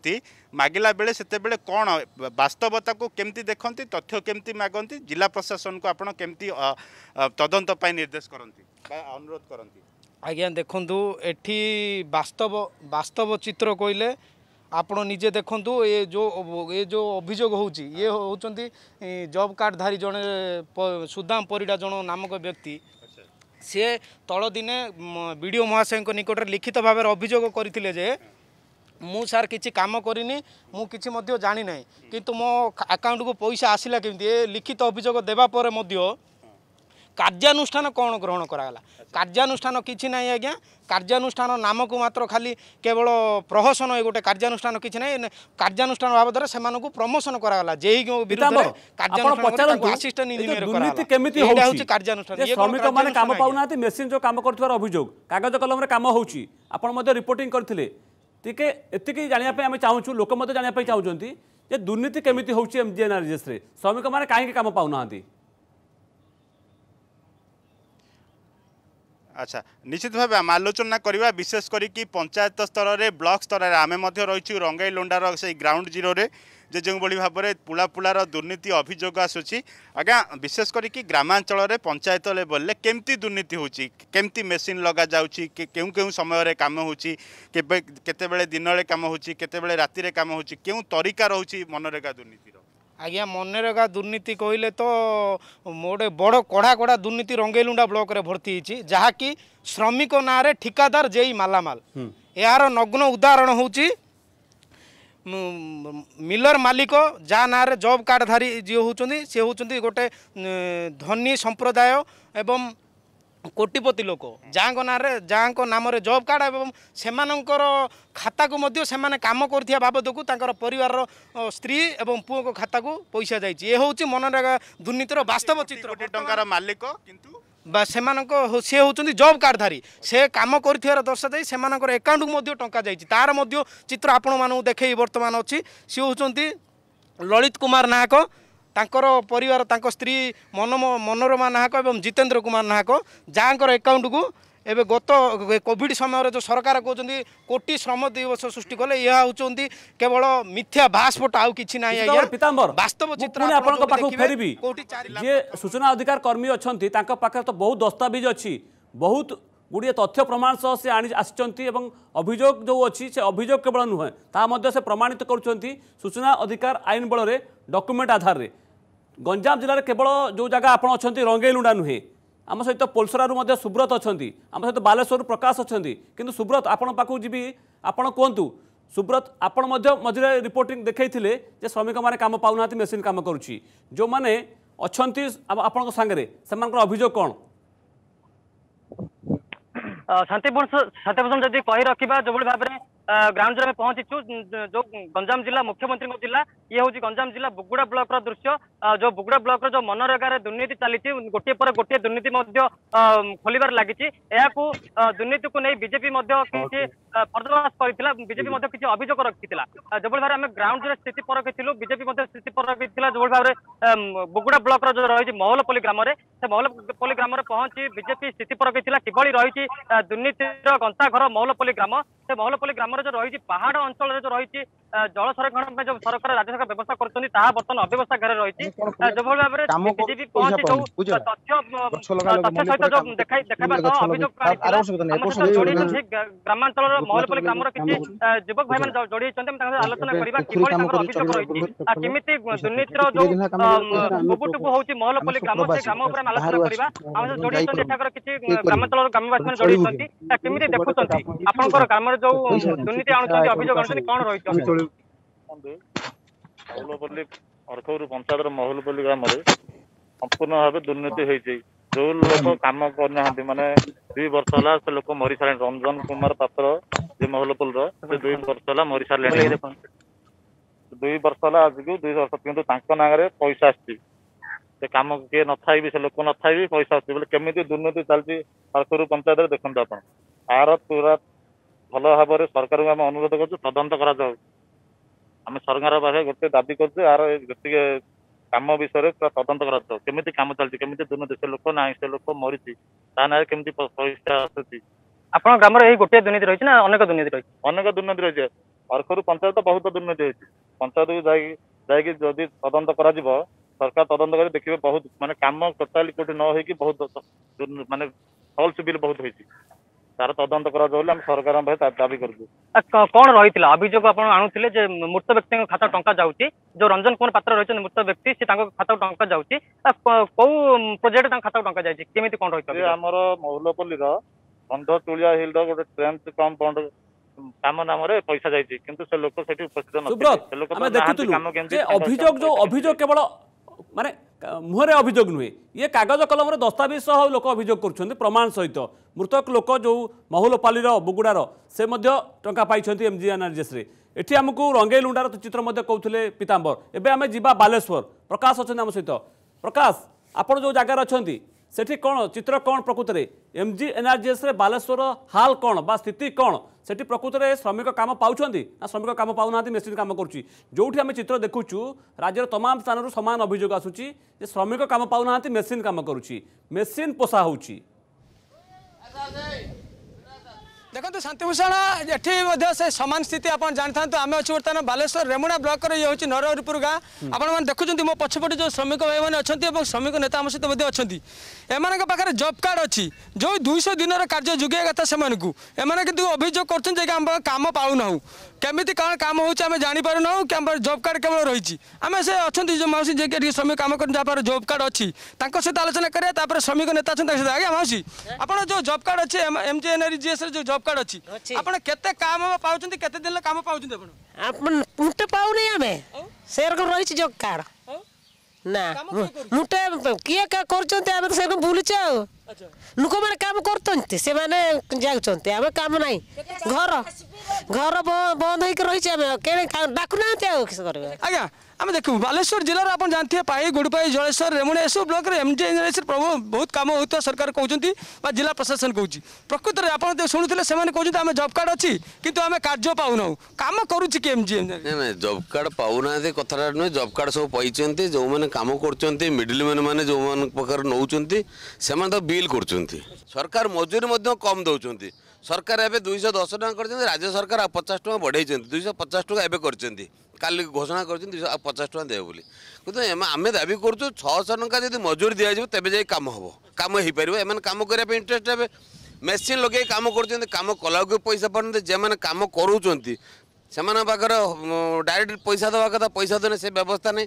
ମାଗିଲା ବେଳେ ସେତେବେଳେ କ'ଣ ବାସ୍ତବତାକୁ କେମିତି ଦେଖନ୍ତି ତଥ୍ୟ କେମିତି ମାଗନ୍ତି ଜିଲ୍ଲା ପ୍ରଶାସନକୁ ଆପଣ କେମିତି ତଦନ୍ତ ପାଇଁ ନିର୍ଦ୍ଦେଶ କରନ୍ତି ବା ଅନୁରୋଧ କରନ୍ତି ଆଜ୍ଞା ଦେଖନ୍ତୁ
ଏଠି ବାସ୍ତବ ବାସ୍ତବ ଚିତ୍ର କହିଲେ ଆପଣ ନିଜେ ଦେଖନ୍ତୁ ଏ ଯେଉଁ ଏ ଯେଉଁ ଅଭିଯୋଗ ହେଉଛି ଇଏ ହେଉଛନ୍ତି ଜବ୍ କାର୍ଡ଼ଧାରୀ ଜଣେ ସୁଦାମ ପରିଡ଼ା ଜଣ ନାମକ ବ୍ୟକ୍ତି ସିଏ ତଳଦିନେ ବି ଡ଼ି ଓ ମହାଶୟଙ୍କ ନିକଟରେ ଲିଖିତ ଭାବରେ ଅଭିଯୋଗ କରିଥିଲେ ଯେ ମୁଁ ସାର୍ କିଛି କାମ କରିନି ମୁଁ କିଛି ମଧ୍ୟ ଜାଣିନାହିଁ କିନ୍ତୁ ମୋ ଆକାଉଣ୍ଟକୁ ପଇସା ଆସିଲା କେମିତି ଏ ଲିଖିତ ଅଭିଯୋଗ ଦେବା ପରେ ମଧ୍ୟ କାର୍ଯ୍ୟାନୁଷ୍ଠାନ କ'ଣ ଗ୍ରହଣ କରାଗଲା କାର୍ଯ୍ୟାନୁଷ୍ଠାନ କିଛି ନାହିଁ ଆଜ୍ଞା କାର୍ଯ୍ୟାନୁଷ୍ଠାନ ନାମକୁ ମାତ୍ର ଖାଲି କେବଳ ପ୍ରହସନ ଏ ଗୋଟେ କାର୍ଯ୍ୟାନୁଷ୍ଠାନ କିଛି ନାହିଁ କାର୍ଯ୍ୟାନୁଷ୍ଠାନ ବାବଦରେ ସେମାନଙ୍କୁ ପ୍ରମୋସନ କରାଗଲା ଜେଇ ବିରୁଦ୍ଧରେ ଆସିଷ୍ଟାଣ୍ଟ ଇଞ୍ଜିନିୟର କେମିତି ହେଉଛି କାର୍ଯ୍ୟାନୁଷ୍ଠାନ ଶ୍ରମିକମାନେ କାମ
ପାଉନାହାନ୍ତି ମେସିନ୍ ଯେଉଁ କାମ କରୁଥିବାର ଅଭିଯୋଗ କାଗଜ କଲମରେ କାମ ହେଉଛି ଆପଣ ମଧ୍ୟ ରିପୋର୍ଟିଂ କରିଥିଲେ টিকে এতিকি জাঁয়া আমি চাহুছু লোক মতো জাঁয়া চাহুন যে দুর্নীতি কমিটি হচ্ছে এমজি এনার্জিসে শ্রমিক মানে কাহি কাম পাও না আচ্ছা নিশ্চিত ভাবে আমি আলোচনা
করা বিশেষ করি পঞ্চায়েত স্তরের ব্লক স্তরের আমি রয়েছি রঙ্গাই লোণ্ডার সেই গ্রাউন্ড জিরোরে যে যেভাবে ভাবে পুলা পুলার দুর্নীতি অভিযোগ আসুচি আজ্ঞা বিশেষ করি গ্রামাঞ্চলের পঞ্চায়েত লেভেলে কেমতি দুর্নীতি হচ্ছে কেমতি মেসিন লগা যাচ্ছি কেউ কেউ সময়ের কাম হচ্ছে কেবে কেতবে দিনরে কাম হচ্ছে কেতবে রাতে কাম হচ্ছে কেউ তরিকা রয়েছে মনরেগা দুর্নীতির
আজ্ঞা মনরেগা দুর্নীতি কহিলে তো গোটে বড় কড়া কড়া দুর্নীতি রঙ্গেলুণ্ডা ব্লকরে ভর্তি হয়েছি যা কি শ্রমিক না ঠিকাদার যেই মালামাল এর নগ্ন উদাহরণ হচ্ছে ମିଲର ମାଲିକ ଯାହା ନାଁରେ ଜବ୍ କାର୍ଡ଼ଧାରୀ ଯିଏ ହେଉଛନ୍ତି ସିଏ ହେଉଛନ୍ତି ଗୋଟେ ଧନୀ ସମ୍ପ୍ରଦାୟ ଏବଂ କୋଟିପତି ଲୋକ ଯାହାଙ୍କ ନାଁରେ ଯାହାଙ୍କ ନାମରେ ଜବ୍ କାର୍ଡ଼ ଏବଂ ସେମାନଙ୍କର ଖାତାକୁ ମଧ୍ୟ ସେମାନେ କାମ କରୁଥିବା ବାବଦକୁ ତାଙ୍କର ପରିବାରର ସ୍ତ୍ରୀ ଏବଂ ପୁଅଙ୍କ ଖାତାକୁ ପଇସା ଯାଇଛି ଏ ହେଉଛି ମନରେଗା ଦୁର୍ନୀତିର ବାସ୍ତବ ଚିତ୍ର
କୋଟି ଟଙ୍କାର ମାଲିକ କିନ୍ତୁ
বা ସେମାନଙ୍କ ସେ ହେଉଛନ୍ତି ଜବ୍ କାର୍ଡ଼ଧାରୀ ସେ କାମ କରିଥିବାର ଦର୍ଶାଯାଇ ସେମାନଙ୍କର ଏକାଉଣ୍ଟକୁ ମଧ୍ୟ ଟଙ୍କା ଯାଇଛି ତାର ମଧ୍ୟ ଚିତ୍ର ଆପଣମାନଙ୍କୁ ଦେଖେଇ ବର୍ତ୍ତମାନ ଅଛି ସେ ହେଉଛନ୍ତି ଲଳିତ କୁମାର ନାୟକ ତାଙ୍କର ପରିବାର ତାଙ୍କ ସ୍ତ୍ରୀ ମନୋରମା ନାହକ ଏବଂ ଜିତେନ୍ଦ୍ର କୁମାର ନାହକ ଯାହାଙ୍କର ଏକାଉଣ୍ଟକୁ ଏବେ ଗତ କୋଭିଡ଼ ସମୟରେ ଯେଉଁ ସରକାର କହୁଛନ୍ତି କୋଟି ଶ୍ରମ ଦିବସ ସୃଷ୍ଟି କଲେ ଏହା ହେଉଛନ୍ତି କେବଳ ମିଥ୍ୟା
ବାହାସ୍ଫୋଟ ଆଉ କିଛି ନାହିଁ ଆଜ୍ଞା ପିତାମ୍ବର ବାସ୍ତବ ଚିତ୍ର ଆପଣଙ୍କ ପାଖକୁ ଫେରିବି ଯିଏ ସୂଚନା ଅଧିକାର କର୍ମୀ ଅଛନ୍ତି ତାଙ୍କ ପାଖରେ ତ ବହୁତ ଦସ୍ତାବିଜ ଅଛି ବହୁତ ଗୁଡ଼ିଏ ତଥ୍ୟ ପ୍ରମାଣ ସହ ସେ ଆଣି ଆସିଛନ୍ତି ଏବଂ ଅଭିଯୋଗ ଯେଉଁ ଅଛି ସେ ଅଭିଯୋଗ କେବଳ ନୁହେଁ ତାହା ମଧ୍ୟ ସେ ପ୍ରମାଣିତ କରୁଛନ୍ତି ସୂଚନା ଅଧିକାର ଆଇନ ବଳରେ ଡକ୍ୟୁମେଣ୍ଟ ଆଧାରରେ ଗଞ୍ଜାମ ଜିଲ୍ଲାରେ କେବଳ ଯେଉଁ ଜାଗା ଆପଣ ଅଛନ୍ତି ରଙ୍ଗେଇଲୁଣ୍ଡା ନୁହେଁ ଆମ ସହିତ ପୋଲସରାରୁ ମଧ୍ୟ ସୁବ୍ରତ ଅଛନ୍ତି ଆମ ସହିତ ବାଲେଶ୍ୱରରୁ ପ୍ରକାଶ ଅଛନ୍ତି କିନ୍ତୁ ସୁବ୍ରତ ଆପଣଙ୍କ ପାଖକୁ ଯିବି ଆପଣ କୁହନ୍ତୁ ସୁବ୍ରତ ଆପଣ ମଧ୍ୟ ମଝିରେ ରିପୋର୍ଟିଂ ଦେଖାଇଥିଲେ ଯେ ଶ୍ରମିକମାନେ କାମ ପାଉନାହାନ୍ତି ମେସିନ୍ କାମ କରୁଛି ଯେଉଁମାନେ ଅଛନ୍ତି ଆପଣଙ୍କ ସାଙ୍ଗରେ ସେମାନଙ୍କର ଅଭିଯୋଗ କ'ଣ ଶାନ୍ତିପୂର୍ଣ୍ଣ
ଶାନ୍ତିଭୂଷଣ ଯଦି କହି ରଖିବା ଯେଉଁଭଳି ଭାବରେ ଗ୍ରାଉଣ୍ଡ ଜିଲ୍ଲା ଆମେ ପହଞ୍ଚିଛୁ ଯୋଉ ଗଞ୍ଜାମ ଜିଲ୍ଲା ମୁଖ୍ୟମନ୍ତ୍ରୀଙ୍କ ଜିଲ୍ଲା ଇଏ ହଉଛି ଗଞ୍ଜାମ ଜିଲ୍ଲା ବୁଗୁଡା ବ୍ଲକର ଦୃଶ୍ୟ ଯୋଉ ବୁଗୁଡା ବ୍ଲକର ଯୋଉ ମନରେଗାରେ ଦୁର୍ନୀତି ଚାଲିଛି ଗୋଟିଏ ପରେ ଗୋଟିଏ ଦୁର୍ନୀତି ମଧ୍ୟ ଖୋଲିବାରେ ଲାଗିଛି ଏହାକୁ ଦୁର୍ନୀତିକୁ ନେଇ ବିଜେପି ମଧ୍ୟ କିଛି ପର୍ଦ୍ଦାଫାଶ କରିଥିଲା ବିଜେପି ମଧ୍ୟ କିଛି ଅଭିଯୋଗ ରଖିଥିଲା ଯେଭଳି ଭାବରେ ଆମେ ଗ୍ରାଉଣ୍ଡରେ ସ୍ଥିତି ପରଖିଥିଲୁ ବିଜେପି ମଧ୍ୟ ସ୍ଥିତି ପରଖିଥିଲା ଯୋଭଳି ଭାବରେ ବୁଗୁଡା ବ୍ଲକର ଯୋଉ ରହିଛି ମହଲପଲ୍ଲୀ ଗ୍ରାମରେ ସେ ମହଲପଲ୍ଲୀ ଗ୍ରାମରେ ପହଞ୍ଚି ବିଜେପି ସ୍ଥିତି ପରଖିଥିଲା କିଭଳି ରହିଛି ଦୁର୍ନୀତିର ଗନ୍ତାଘର ମହଲପଲ୍ଲୀ ଗ୍ରାମ ସେ ଭଲପଲ୍ଲୀ ଗ୍ରାମରେ ଯୋଉ ରହିଛି ପାହାଡ ଅଞ୍ଚଳରେ ଯୋଉ ରହିଛି জল সংরକ୍ଷণ ପାଇଁ ଯୋଉ ସରକାର ରାଜ୍ୟ ସରକାର ବ୍ୟବସ୍ଥା କରୁଛନ୍ତି ତାହା ବର୍ତ୍ତମାନ ଅବ୍ୟବସ୍ଥା ଘରେ ରହିଛି ଯେଭଳି ଭାବରେ ବିଜେପି ପହଞ୍ଚି ଯୋଉ ତଥ୍ୟ ତଥ୍ୟ ସହିତ ଯୋଉ ଦେଖାଇ ଦେଖାଇବା ସହ ଅଭିଯୋଗ ଯୋଡିଛନ୍ତି ଗ୍ରାମାଞ୍ଚଳର ମହଲପଲ୍ଲୀ ଗ୍ରାମର କିଛି ଯୁବକ ଭାଇମାନେ ଯୋଡିଛନ୍ତି ଆମେ ତାଙ୍କ ଆଲୋଚନା କରିବା କିଭଳି ତାଙ୍କର ଅଭିଯୋଗ ରହିଛି ଆଉ କେମିତି ଦୁର୍ନୀତିର ଯୋଉ ମୁକୁଟୁକୁ ହଉଛି ମହଲପଲ୍ଲୀ ଗ୍ରାମ ସେ ଗ୍ରାମ
ଉପରେ ଆମେ ଆଲୋଚନା କରିବା ଆମ ସହିତ ଯୋଡିଛନ୍ତି ଏଠାକାର
କିଛି ଗ୍ରାମାଞ୍ଚଳର ଗ୍ରାମବାସୀମାନେ ଯୋଡିଛନ୍ତି କେମିତି ଦେଖୁଛନ୍ତି ଆପଣଙ୍କର ଗ୍ରାମରେ ଯୋଉ ଦୁର୍ନୀତି ଆଣୁଛନ୍ତି ଅଭିଯୋଗ ଆଣୁଛନ୍ତି କଣ ରହିଛି ଦେଖନ୍ତୁ
ମହୁଲପଲ୍ଲୀ ଅର୍କଉରୁ ପଞ୍ଚାୟତର ମହୁଲପଲ୍ଲୀ ଗ୍ରାମରେ ସମ୍ପୂର୍ଣ୍ଣ ଭାବେ ଦୁର୍ନୀତି ହେଇଛି ଯୋଉ ଲୋକ କାମ କରୁନାହାନ୍ତି ମାନେ ଦୁଇ ବର୍ଷ ହେଲା ସେ ଲୋକ ମରିସାରିଲେଣି ରଞ୍ଜନ କୁମାର ପାତ୍ର ଯେ ମହୁଲପୁଲର ସେ ଦୁଇ ବର୍ଷ ହେଲା ମରିସାରିଲେଣି ଦୁଇ ବର୍ଷ ହେଲା ଆଜିକୁ ଦୁଇ ବର୍ଷ କିନ୍ତୁ ତାଙ୍କ ନାଁରେ ପଇସା ଆସିଛି ସେ କାମ କିଏ ନଥାଇବି ସେ ଲୋକ ନଥାଇବି ପଇସା ଆସୁଛି ବୋଲେ କେମିତି ଦୁର୍ନୀତି ଚାଲିଛି ସରକାରୀ ପଞ୍ଚାୟତରେ ଦେଖନ୍ତୁ ଆପଣ ଆର ପୁରା ଭଲ ଭାବରେ ସରକାରଙ୍କୁ ଆମେ ଅନୁରୋଧ କରୁଛୁ ତଦନ୍ତ କରାଯାଉ ଆମେ ସରକାରଙ୍କ ପାଖରେ ଗୋଟେ ଦାବି କରୁଛୁ ଆର ଯେତିକି କାମ ବିଷୟରେ ପୁରା ତଦନ୍ତ କରାଯାଉ କେମିତି କାମ ଚାଲିଛି କେମିତି ଦୁର୍ନୀତି ସେ ଲୋକ ନାହିଁ ସେ ଲୋକ ମରିଛି ତା ନାଁରେ କେମିତି ପଇସା ଆସୁଛି
ଆପଣଙ୍କ ଗ୍ରାମରେ ଏଇ ଗୋଟିଏ ଦୁର୍ନୀତି ରହିଛି ନା ଅନେକ ଦୁର୍ନୀତି ରହିଛି
ଅନେକ ଦୁର୍ନୀତି ରହିଛି ଅର୍କରୁ ପଞ୍ଚାୟତ ବହୁତ ଦୁର୍ନୀତି ହେଇଛି ପଞ୍ଚାୟତକୁ ଯାଇକି ଯାଇକି ଯଦି ତଦନ୍ତ କରାଯିବ ସରକାର ତଦନ୍ତ କରି ଦେଖିବେ ବହୁତ ମାନେ କାମ ଟୋଟାଲି କୋଉଠି ନ ହେଇକି ବହୁତ ମାନେ ଫଲ୍ସ ବିଲ୍ ବହୁତ ହେଇଛି ତାର ତଦନ୍ତ କରାଯାଉ ଆମେ ସରକାରଙ୍କ ପାଖରେ ଦାବି କରୁଛୁ
କଣ ରହିଥିଲା ଅଭିଯୋଗ ଆପଣ ଆଣୁଥିଲେ ଯେ ମୃତ ବ୍ୟକ୍ତିଙ୍କ ଖାତା ଟଙ୍କା ଯାଉଛି ଯୋଉ ରଞ୍ଜନ କୁମାର ପାତ୍ର ରହିଛନ୍ତି ମୃତ ବ୍ୟକ୍ତି ସେ ତାଙ୍କ ଖାତାକୁ ଟଙ୍କା ଯାଉଛି କୋଉ ପ୍ରୋଜେକ୍ଟ ତାଙ୍କ ଖାତାକୁ ଟଙ୍କା ଯାଇଛି କେମିତି କଣ ରହିଛି ଆମର
ମହୁଲପଲ୍ଲୀର ବନ୍ଧ ତୁଳିଆ ହିଲ୍ର ଗୋଟେ ଟ୍ରେନ୍ କମ୍ ବଣ୍ଡ କାମ ନାମରେ ପଇସା ଯାଇଛି କିନ୍ତୁ ସେ ଲୋକ ସେଠି ଉପସ୍ଥିତ ନଥିଲେ ସେ ଲୋକ ଅଭିଯୋଗ
ଯୋଉ ଅଭିଯୋଗ କେବଳ ମାନେ ମୁହଁରେ ଅଭିଯୋଗ ନୁହେଁ ଇଏ କାଗଜ କଲମରେ ଦସ୍ତାବିଜ ସହ ଲୋକ ଅଭିଯୋଗ କରୁଛନ୍ତି ପ୍ରମାଣ ସହିତ ମୃତକ ଲୋକ ଯେଉଁ ମହୁଲପାଲିର ବୁଗୁଡ଼ାର ସେ ମଧ୍ୟ ଟଙ୍କା ପାଇଛନ୍ତି ଏମ୍ ଜି ଏନ୍ଆର୍ଜିଏସ୍ରେ ଏଠି ଆମକୁ ରଙ୍ଗେଇ ଲୁଣ୍ଡାର ଚିତ୍ର ମଧ୍ୟ କହୁଥିଲେ ପୀତାମ୍ବର ଏବେ ଆମେ ଯିବା ବାଲେଶ୍ୱର ପ୍ରକାଶ ଅଛନ୍ତି ଆମ ସହିତ ପ୍ରକାଶ ଆପଣ ଯେଉଁ ଜାଗାରେ ଅଛନ୍ତି ସେଠି କ'ଣ ଚିତ୍ର କ'ଣ ପ୍ରକୃତରେ ଏମ୍ ଜି ଏନ୍ଆର୍ଜିଏସ୍ରେ ବାଲେଶ୍ୱର ହାଲ୍ କ'ଣ ବା ସ୍ଥିତି କ'ଣ সেটি প্রকৃতরে শ্রমিক কাম পাচ্ছেন না শ্রমিক কাম পাও না মেসিন কাম করছি যেটি আমি চিত্র দেখুছু রাজ্যের তমাম স্থানর সমান অভিযোগ আসুচি যে শ্রমিক কাম পাও না মেসিন কাম করুছি মেসিন পোষা হচ্ছে
দেখুন শান্তিভূষণ এটি মধ্যে সে সমান স্থিতি আপনার জাঁথাতে আমি অছি বর্তমানে বালেশ্বর রেমুনা ব্লকর ইয়ে হচ্ছে নরহরিপুর গাঁ আপনার দেখুম মো পছপটে যে শ্রমিক ভাই মানে অনেক এবং শ্রমিক নেতা আমার সহ মধ্যে অনেক এমনক পাখে জব কার্ড অছি যে দুইশ দিনর কার্য যোগাইয়া কথা সে এমানে কিন্তু অভিযোগ করছেন যে আমি কাম পাও না কেমিতি କ'ଣ କାମ ହେଉଛି ଆମେ ଜାଣିପାରୁନୁ ଆମର ଜବ୍ କାର୍ଡ଼ କେବଳ ରହିଛି ଆମେ ସେ ଅଛନ୍ତି ମାଉସୀ ଯିଏ ଟିକେ ଶ୍ରମିକ କାମ କରନ୍ତି ଯାହାର ଜବ୍ କାର୍ଡ଼ ଅଛି ତାଙ୍କ ସହିତ ଆଲୋଚନା କରିବା ତାପରେ ଶ୍ରମିକ ନେତା ଅଛନ୍ତି ତାଙ୍କ ସହିତ ଆଜ୍ଞା ମାଉସୀ ଆପଣ ଯେଉଁ ଜବ୍ କାର୍ଡ଼ ଅଛି ଏମ୍ଜିଏନ୍ଆର୍ ଜିଏସ୍ରେ ଯେଉଁ ଜବ୍ କାର୍ଡ଼ ଅଛି ଆପଣ କେତେ କାମ ପାଉଛନ୍ତି କେତେ ଦିନରେ କାମ ପାଉଛନ୍ତି ଆପଣ ଆପଣ ତ ପାଉନି ଆମେ ସେରକମ ରହିଛି ଜବ୍ କାର୍ଡ଼ ନା ମୁଟେ କିଏ କାହା କରୁଛନ୍ତି ଆମେ ସେରକମ ବୁଲୁଛେ ଆଉ ଲୋକମାନେ କାମ କରୁଛନ୍ତି ସେମାନେ ଯାଉଛନ୍ତି ଆମେ କାମ ନାହିଁ ଘର ଘର ବନ୍ଦ ହେଇକି ରହିଛି ଆମେ କେବେ ଡାକୁନାହାନ୍ତି ଆଉ କରିବେ ଆଜ୍ଞା আমি দেখু ବାଲେଶ୍ୱର ଜିଲ୍ଲାର ଆପଣ ଜାଣିଥିବେ ପାଇ ଗୁଡ଼ପାଇ ଜଳେଶ୍ୱର ରେମୁଣା ଏସବୁ ବ୍ଲକରେ ଏମ୍ ଜି ଏନ୍ ପ୍ରଭୁ ବହୁତ କାମ ହେଉଥିବା ସରକାର କହୁଛନ୍ତି ବା ଜିଲ୍ଲା ପ୍ରଶାସନ କହୁଛି ପ୍ରକୃତରେ ଆପଣ ଶୁଣୁଥିଲେ ସେମାନେ କହୁଛନ୍ତି ଆମେ ଜବ୍ କାର୍ଡ଼ ଅଛି କିନ୍ତୁ ଆମେ କାର୍ଯ୍ୟ ପାଉନାହୁଁ କାମ କରୁଛି କି M G N
job card ପାଉନାହାନ୍ତି କଥାଟା ନୁହେଁ ଜବ୍ କାର୍ଡ଼ ସବୁ ପାଇଛନ୍ତି ଯେଉଁମାନେ କାମ କରୁଛନ୍ତି ମିଡିଲମ୍ୟାନ୍ ମାନେ ଯେଉଁମାନଙ୍କ ପାଖରେ ନେଉଛନ୍ତି ସେମାନେ ତ ବିଲ୍ କରୁଛନ୍ତି ସରକାର ମଜୁରୀ ମଧ୍ୟ କମ୍ ଦେଉଛନ୍ତି ସରକାର ଏବେ ଦୁଇଶହ ଦଶ ଟଙ୍କା କରିଛନ୍ତି ରାଜ୍ୟ ସରକାର ପଚାଶ ଟଙ୍କା ବଢ଼େଇଛନ୍ତି ଦୁଇଶହ ପଚାଶ ଟଙ୍କା ଏବେ କରିଛନ୍ତି কালি ঘোষণা করছেন দুইশো পচাশ টাকা দেবে বলে কিন্তু আমি দাবি করছু ছশো টঙ্কা যদি মজুরি দিয়াযিব তেবে যাই কাম হব কাম হইপারিব এমানে কাম করা ইন্টারেস্ট হবে মেসিন লগাই কাম করছেন কাম কলাকে পয়সা পাওয়া যে কাম করছেন সেমান পাখে ডাইরেক্ট পয়সা দেওয়া
কথা পয়সা দেনে সে ব্যবস্থা নেই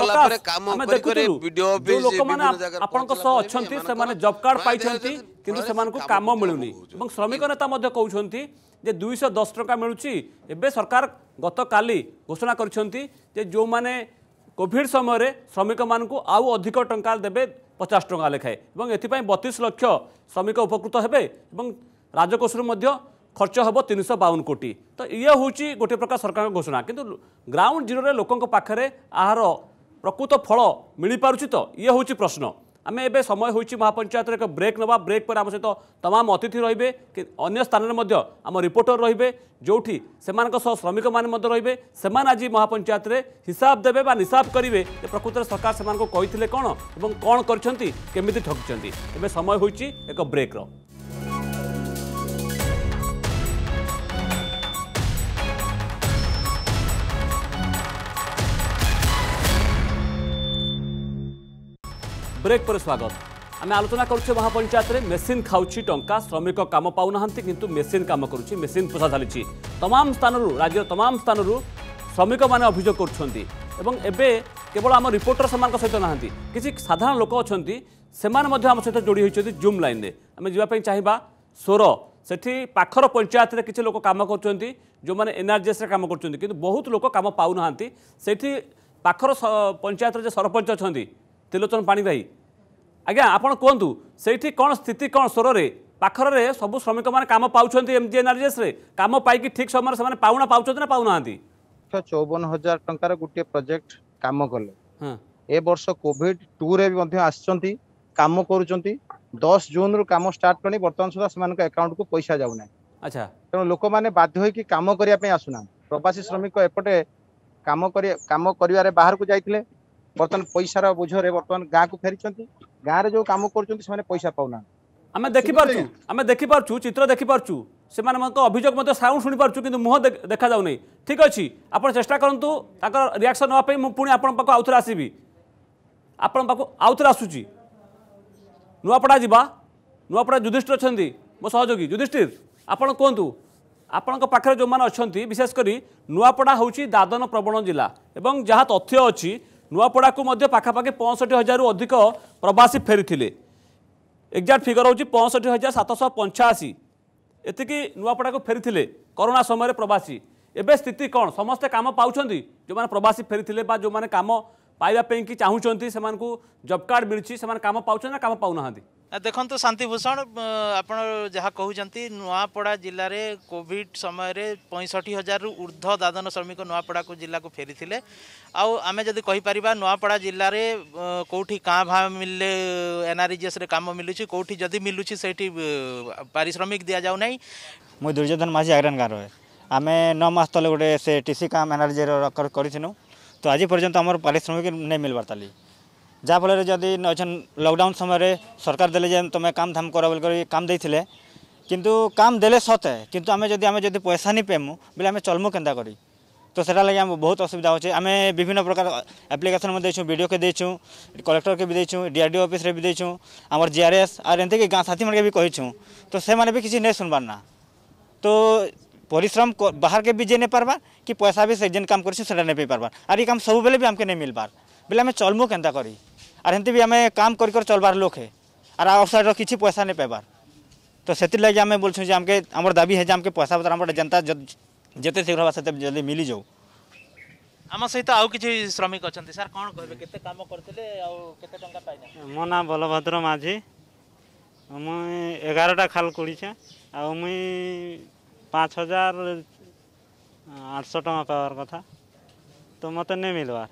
কলা পরে কাম করে করে ভিডিও অফিস আপনার সহ অনেক সেমানে জব কার্ড পাইছেন কিন্তু সেমানকু কাম মিলুনি এবং শ্রমিক নেতা মধ্যে কৌছন্তি जे दुई दस मिलूँ मिलू सरकार गत काली घोषणा करते जो मैंने कोविड समय श्रमिक मानक आउ अधिक टा दे पचास टाँह लेखाएं एपं बतीस लक्ष श्रमिक उपकृत हैं राजकोष खर्च हे तीन शौ बावन कोटी तो ये हूँ गोटे प्रकार सरकार घोषणा कितु ग्राउंड जीरो लोकों पाखे आहार प्रकृत फल मिल पार तो ये हूँ प्रश्न ଆମେ ଏବେ ସମୟ ହୋଇଛି ମହାପଞ୍ଚାୟତରେ ଏକ ବ୍ରେକ୍ ନେବା ବ୍ରେକ୍ ପରେ ଆମ ସହିତ ତମାମ ଅତିଥି ରହିବେ କି ଅନ୍ୟ ସ୍ଥାନରେ ମଧ୍ୟ ଆମ ରିପୋର୍ଟର ରହିବେ ଯେଉଁଠି ସେମାନଙ୍କ ସହ ଶ୍ରମିକମାନେ ମଧ୍ୟ ରହିବେ ସେମାନେ ଆଜି ମହାପଞ୍ଚାୟତରେ ହିସାବ ଦେବେ ବା ନିସାବ କରିବେ ଯେ ପ୍ରକୃତରେ ସରକାର ସେମାନଙ୍କୁ କହିଥିଲେ କ'ଣ ଏବଂ କ'ଣ କରିଛନ୍ତି କେମିତି ଠକିଛନ୍ତି ଏବେ ସମୟ ହୋଇଛି ଏକ ବ୍ରେକ୍ର ব্রেক পরে স্বাগত আমি আলোচনা করছে মহাপঞ্চায়েতের মেসিন খাওছি টঙ্কা শ্রমিক কাম পাওনা কিন্তু মেসিন কাম করুছি মেসিন পোষা চালছি তমাম স্থানর রাজ্যের তমাম স্থানর শ্রমিক মানে অভিযোগ করছেন এবং এবে কেবল আমার রিপোর্টর সহ না কিছু সাধারণ লোক অনেক সেমানে আম সহ যোড়ি হয়েছেন জুম লাইনে আমি যা চাহিবা সোর সেটি পাখর পঞ্চায়েতের কিছু লোক কাম করছেন যে এনআরজিএসে কাম করছেন কিন্তু বহুত লোক কাম পাও না সেইটি পাখর পঞ্চায়েতের যে সরপঞ্চ অনেক ତ୍ରିଲୋଚନ ପାଣିଗ୍ରାହୀ ଆଜ୍ଞା ଆପଣ କୁହନ୍ତୁ ସେଇଠି କ'ଣ ସ୍ଥିତି କ'ଣ ସ୍ୱରରେ ପାଖରରେ ସବୁ ଶ୍ରମିକମାନେ କାମ ପାଉଛନ୍ତି ଏମ୍ ଜି ଏନ୍ଆର୍ଜିଏସ୍ରେ କାମ ପାଇକି ଠିକ୍ ସମୟରେ ସେମାନେ ପାଉଣା ପାଉଛନ୍ତି ନା ପାଉନାହାନ୍ତି
ଚଉବନ ହଜାର ଟଙ୍କାର ଗୋଟିଏ ପ୍ରୋଜେକ୍ଟ କାମ କଲେ ଏ ବର୍ଷ କୋଭିଡ ଟୁରେ ବି ମଧ୍ୟ ଆସିଛନ୍ତି କାମ କରୁଛନ୍ତି ଦଶ ଜୁନରୁ କାମ ଷ୍ଟାର୍ଟ କଲେଣି ବର୍ତ୍ତମାନ ସୁଦ୍ଧା ସେମାନଙ୍କ ଆକାଉଣ୍ଟକୁ ପଇସା ଯାଉନାହିଁ ଆଚ୍ଛା ତେଣୁ ଲୋକମାନେ ବାଧ୍ୟ ହୋଇକି କାମ କରିବା ପାଇଁ ଆସୁନାହାନ୍ତି ପ୍ରବାସୀ ଶ୍ରମିକ ଏପଟେ କାମ କରିବା କାମ କରିବାରେ ବାହାରକୁ ଯାଇଥିଲେ ବର୍ତ୍ତମାନ ପଇସାର ବୋଝରେ ବର୍ତ୍ତମାନ ଗାଁକୁ ଫେରିଛନ୍ତି ଗାଁରେ ଯେଉଁ କାମ କରୁଛନ୍ତି ସେମାନେ ପଇସା ପାଉନାହାନ୍ତି
ଆମେ ଦେଖିପାରୁଛୁ ଆମେ ଦେଖିପାରୁଛୁ ଚିତ୍ର ଦେଖିପାରୁଛୁ ସେମାନଙ୍କ ଅଭିଯୋଗ ମଧ୍ୟ ସାଉଣ୍ଡ ଶୁଣିପାରୁଛୁ କିନ୍ତୁ ମୁହଁ ଦେଖାଯାଉନି ଠିକ୍ ଅଛି ଆପଣ ଚେଷ୍ଟା କରନ୍ତୁ ତାଙ୍କର ରିଆକ୍ସନ୍ ନେବା ପାଇଁ ମୁଁ ପୁଣି ଆପଣଙ୍କ ପାଖକୁ ଆଉଥରେ ଆସିବି ଆପଣଙ୍କ ପାଖକୁ ଆଉଥରେ ଆସୁଛି ନୂଆପଡ଼ା ଯିବା ନୂଆପଡ଼ା ଯୁଧିଷ୍ଠିର ଅଛନ୍ତି ମୋ ସହଯୋଗୀ ଯୁଧିଷ୍ଠିର ଆପଣ କୁହନ୍ତୁ ଆପଣଙ୍କ ପାଖରେ ଯେଉଁମାନେ ଅଛନ୍ତି ବିଶେଷ କରି ନୂଆପଡ଼ା ହେଉଛି ଦାଦନ ପ୍ରବଣ ଜିଲ୍ଲା ଏବଂ ଯାହା ତଥ୍ୟ ଅଛି ନୂଆପଡ଼ାକୁ ମଧ୍ୟ ପାଖାପାଖି ପଞ୍ଚଷଠି ହଜାରରୁ ଅଧିକ ପ୍ରବାସୀ ଫେରିଥିଲେ ଏକ୍ଜାକ୍ଟ ଫିଗର ହେଉଛି ପଞ୍ଚଷଠି ହଜାର ସାତଶହ ପଞ୍ଚାଅଶୀ ଏତିକି ନୂଆପଡ଼ାକୁ ଫେରିଥିଲେ କରୋନା ସମୟରେ ପ୍ରବାସୀ ଏବେ ସ୍ଥିତି କ'ଣ ସମସ୍ତେ କାମ ପାଉଛନ୍ତି ଯେଉଁମାନେ ପ୍ରବାସୀ ଫେରିଥିଲେ ବା ଯେଉଁମାନେ କାମ ପାଇବା ପାଇଁକି ଚାହୁଁଛନ୍ତି ସେମାନଙ୍କୁ ଜବ୍ କାର୍ଡ଼ ମିଳିଛି ସେମାନେ କାମ ପାଉଛନ୍ତି ନା କାମ ପାଉନାହାନ୍ତି
ଦେଖନ୍ତୁ ଶାନ୍ତିଭୂଷଣ ଆପଣ ଯାହା କହୁଛନ୍ତି ନୂଆପଡ଼ା ଜିଲ୍ଲାରେ କୋଭିଡ଼ ସମୟରେ ପঁয়ଷଠି ହଜାରରୁ ଉର୍ଦ୍ଧ୍ୱ ଦାଦନ ଶ୍ରମିକ ନୂଆପଡ଼ାକୁ ଜିଲ୍ଲାକୁ ଫେରିଥିଲେ ଆଉ ଆମେ ଯଦି କହିପାରିବା ନୂଆପଡ଼ା ଜିଲ୍ଲାରେ କେଉଁଠି କାଁ ଭାଁ ମିଳିଲେ ଏନ୍ଆର୍ଇଜିଏସ୍ରେ କାମ ମିଳୁଛି କେଉଁଠି ଯଦି ମିଳୁଛି ସେଇଠି ପାରିଶ୍ରମିକ ଦିଆଯାଉନାହିଁ
ମୁଁ ଦୁର୍ଯ୍ୟୋଧନ ମାଝୀ ଆଗ୍ରାନ ଗାଁ ରହେ ଆମେ ନଅ ମାସ ତଳେ ଗୋଟେ ସେ ଟି ସି କାମ ଏନ୍ଆର୍ଜିର କରିଥିଲୁ ତ ଆଜି ପର୍ଯ୍ୟନ୍ତ ଆମର ପାରିଶ୍ରମିକ ନେଇ ମିଳିବାର ତାଲି ଯାହାଫଳରେ ଯଦି ଅଛନ୍ ଲକଡାଉନ୍ ସମୟରେ ସରକାର ଦେଲେ ଯେ ତୁମେ କାମ ଧାମ କର ବୋଲିକରି କାମ ଦେଇଥିଲେ କିନ୍ତୁ କାମ ଦେଲେ ସତେ କିନ୍ତୁ ଆମେ ଯଦି ଆମେ ଯଦି ପଇସା ନି ପାଇମୁ ବୋଲେ ଆମେ ଚଲମୁ କେନ୍ତା କରି তো সেটা লাগে আমার বহুত অসুবিধা হচ্ছে আমি বিভিন্ন প্রকার আপ্লিকেশন দিয়েছু বিডিওকে দিয়েছু কলেক্টরকে বি দিয়েছু ডিআরডিও অফিসরে বি দিয়েছু আমার জিআরএস আর এমতিকি গাঁ সাথী মানে বি কইছু তো সেমানে বি কিছু নেই শুনবার না তো পরিশ্রম বাহারকে বি যে নেই পারবা কি পয়সা বি সে যেন কাম করছি সেটা নেই পারবার আর এই কাম সবুবেলে বি আমাকে নেই মিলবার বলে আমি চলমু কেন্তা করি ଆର୍ ହେନ୍ତି ବି ଆମେ କାମ କରି କରି ଚଲବାର୍ ଲୋକ ହେ ଆର୍ ଆଉଟ୍ ସାଇଡ଼୍ର କିଛି ପଇସା ନେଇ ପାଇବାର୍ ତ ସେଥିର୍ଲାଗି ଆମେ ବୋଲୁଛୁ ଯେ ଆମକେ ଆମର ଦାବି ହେ ଯେ ଆମକେ ପଇସା ପତ୍ର ଆମର ଯେନ୍ତା ଯେତେ ଶୀଘ୍ର ହେବା ସେତେ ଜଲ୍ଦି ମିଳିଯାଉ
ଆମ ସହିତ ଆଉ କିଛି ଶ୍ରମିକ ଅଛନ୍ତି ସାର୍ କ'ଣ କହିବେ କେତେ କାମ କରିଥିଲେ ଆଉ କେତେ ଟଙ୍କା ପାଇଲେ
ମୋ ନାଁ ବଲଭଦ୍ର ମାଝୀ ମୁଇଁ ଏଗାରଟା ଖାଲ କୋଡ଼ିଛେ ଆଉ ମୁଇଁ ପାଞ୍ଚ ହଜାର ଆଠଶହ ଟଙ୍କା ପାଇବାର କଥା ତ ମୋତେ ନେଇ ମିଲବାର୍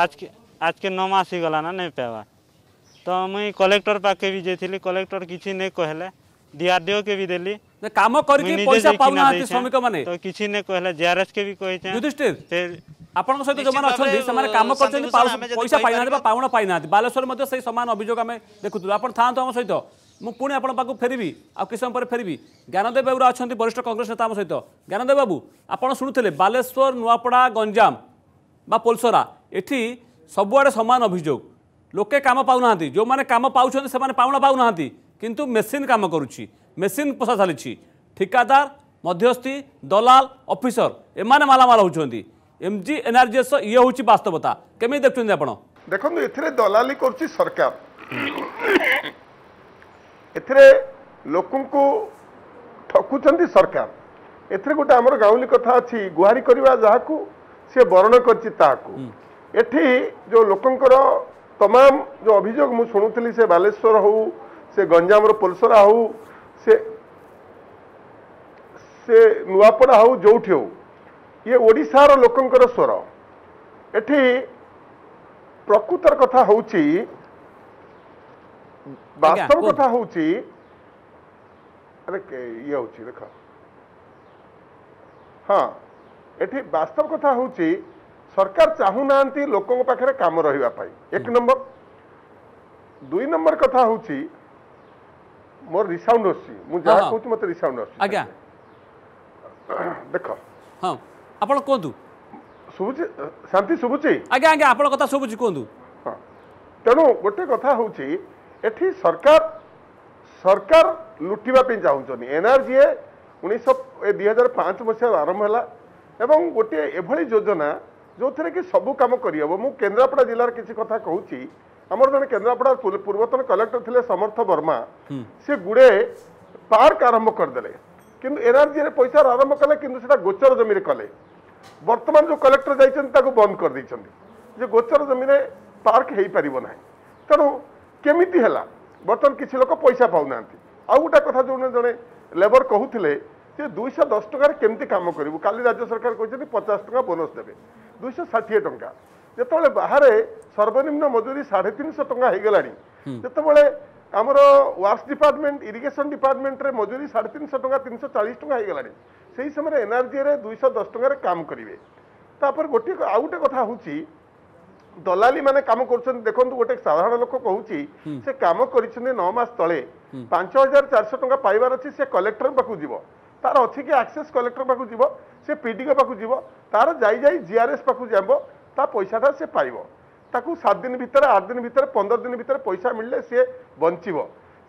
ଆଜକେ আজকে ନମାସି না ନାଇଁ ପାଇବା ତ ମୁଇଁ কলেক্টর ପାଖେ ବି ଯାଇଥିଲି কলেক্টর କିଛି ନାଇଁ କହିଲେ ডিআরডিও কে বি দেলি কাম করি পয়সা পাউ না শ্রমিক
মানে তো কিছু নে কহলে জিআরএস কে বি কইছে যুধিষ্ঠির আপনক সহিত জমান আছন্তি সেমানে কাম করছেন পয়সা পাই না বা পাউনা পাই না বালেশ্বর মধ্যে সেই সমান অভিযোগ আমি দেখুতু আপন থান্তু আমার সহিত মু পুনি আপন পাকু ফেরিবি আর পরে ফেরিবি জ্ঞানদেব বাবু আছন্তি বরিষ্ঠ কংগ্রেস নেতা আমার সহিত জ্ঞানদেব বাবু আপন শুনুলে বালেশ্বর নুয়াপড়া গঞ্জাম বা পোলসরা এটি ସବୁଆଡ଼େ ସମାନ ଅଭିଯୋଗ ଲୋକେ କାମ ପାଉନାହାନ୍ତି ଯେଉଁମାନେ କାମ ପାଉଛନ୍ତି ସେମାନେ ପାଉଣା ପାଉନାହାନ୍ତି କିନ୍ତୁ ମେସିନ୍ କାମ କରୁଛି ମେସିନ୍ ପୋଷା ଚାଲିଛି ଠିକାଦାର ମଧ୍ୟସ୍ଥି ଦଲାଲ ଅଫିସର ଏମାନେ ମାଲାମାଲ ହେଉଛନ୍ତି ଏମ୍ ଜି ଏନ୍ଆର୍ଜିଏସ୍ ଇଏ ହେଉଛି ବାସ୍ତବତା କେମିତି ଦେଖୁଛନ୍ତି ଆପଣ
ଦେଖନ୍ତୁ ଏଥିରେ ଦଲାଲି କରୁଛି ସରକାର ଏଥିରେ ଲୋକଙ୍କୁ ଠକୁଛନ୍ତି ସରକାର ଏଥିରେ ଗୋଟେ ଆମର ଗାଉଁଲି କଥା ଅଛି ଗୁହାରି କରିବା ଯାହାକୁ ସେ ବରଣ କରିଛି ତାହାକୁ एटी जो लोकंर तमाम जो अभोग मुझे शुणुली से बालेश्वर हो से गंजाम पोलसरा हो से से नुआपड़ा हो जो ये ओडार लोकंर स्वर एटी प्रकृतर कथा हूँ हाँ, बास्तव कथा हूँ अरे ये देख हाँ ये बास्तव कथा हूँ ସରକାର ଚାହୁଁନାହାନ୍ତି ଲୋକଙ୍କ ପାଖରେ କାମ ରହିବା ପାଇଁ ଏକ ନମ୍ବର ଦୁଇ ନମ୍ବର କଥା ହେଉଛି ମୋର ରିସାଉଣ୍ଡ ଆସୁଛି ମୁଁ ଯାହା କହୁଛି ମୋତେ ରିସାଉଣ୍ଡ ଆସୁଛି ଆଜ୍ଞା ଦେଖ ହଁ ଆପଣ କୁହନ୍ତୁ ଶୁଭୁଛି ଶାନ୍ତି ଶୁଭୁଛି ଆଜ୍ଞା ଆଜ୍ଞା ଆପଣ କଥା ଶୁଭୁଛି କୁହନ୍ତୁ ହଁ ତେଣୁ ଗୋଟେ କଥା ହେଉଛି ଏଠି ସରକାର ସରକାର ଲୁଟିବା ପାଇଁ ଚାହୁଁଛନ୍ତି ଏନ୍ଆର୍ଜିଏ ଉଣେଇଶହ ଦୁଇ ହଜାର ପାଞ୍ଚ ମସିହାରୁ ଆରମ୍ଭ ହେଲା ଏବଂ ଗୋଟିଏ ଏଭଳି ଯୋଜନା ଯେଉଁଥିରେ କି ସବୁ କାମ କରିହେବ ମୁଁ କେନ୍ଦ୍ରାପଡ଼ା ଜିଲ୍ଲାର କିଛି କଥା କହୁଛି ଆମର ଜଣେ କେନ୍ଦ୍ରାପଡ଼ା ପୂର୍ବତନ କଲେକ୍ଟର ଥିଲେ ସମର୍ଥ ବର୍ମା ସେ ଗୁଡ଼େ ପାର୍କ ଆରମ୍ଭ କରିଦେଲେ କିନ୍ତୁ ଏନ୍ଆର୍ଜିରେ ପଇସା ଆରମ୍ଭ କଲେ କିନ୍ତୁ ସେଟା ଗୋଚର ଜମିରେ କଲେ ବର୍ତ୍ତମାନ ଯେଉଁ କଲେକ୍ଟର ଯାଇଛନ୍ତି ତାକୁ ବନ୍ଦ କରିଦେଇଛନ୍ତି ଯେ ଗୋଚର ଜମିରେ ପାର୍କ ହେଇପାରିବ ନାହିଁ ତେଣୁ କେମିତି ହେଲା ବର୍ତ୍ତମାନ କିଛି ଲୋକ ପଇସା ପାଉନାହାନ୍ତି ଆଉ ଗୋଟେ କଥା ଯେଉଁ ଜଣେ ଲେବର କହୁଥିଲେ ଯେ ଦୁଇଶହ ଦଶ ଟଙ୍କାରେ କେମିତି କାମ କରିବୁ କାଲି ରାଜ୍ୟ ସରକାର କହିଛନ୍ତି ପଚାଶ ଟଙ୍କା ବୋନସ୍ ଦେବେ ଦୁଇଶହ ଷାଠିଏ ଟଙ୍କା ଯେତେବେଳେ ବାହାରେ ସର୍ବନିମ୍ନ ମଜୁରୀ ସାଢ଼େ ତିନିଶହ ଟଙ୍କା ହେଇଗଲାଣି ଯେତେବେଳେ ଆମର ୱାର୍କସ୍ ଡିପାର୍ଟମେଣ୍ଟ ଇରିଗେସନ୍ ଡିପାର୍ଟମେଣ୍ଟରେ ମଜୁରୀ ସାଢ଼େ ତିନିଶହ ଟଙ୍କା ତିନିଶହ ଚାଳିଶ ଟଙ୍କା ହେଇଗଲାଣି ସେହି ସମୟରେ ଏନ୍ଆର୍ଜିରେ ଦୁଇଶହ ଦଶ ଟଙ୍କାରେ କାମ କରିବେ ତାପରେ ଗୋଟିଏ ଆଉ ଗୋଟେ କଥା ହେଉଛି ଦଲାଲି ମାନେ କାମ କରୁଛନ୍ତି ଦେଖନ୍ତୁ ଗୋଟେ ସାଧାରଣ ଲୋକ କହୁଛି ସେ କାମ କରିଛନ୍ତି ନଅ ମାସ ତଳେ ପାଞ୍ଚ ହଜାର ଚାରିଶହ ଟଙ୍କା ପାଇବାର ଅଛି ସେ କଲେକ୍ଟର ପାଖକୁ ଯିବ তার অছি কি আক্সেস কলেক্টর পাখু যাব সে পিডিও পাখু যাব তার যাই যাই জিআরএস পাখু যাব তা পয়সাটা সে পাইব তাকে সাত দিন ভিতরে আট দিন ভিতরে পনেরো দিন ভিতরে পয়সা মিললে সে বঞ্চিব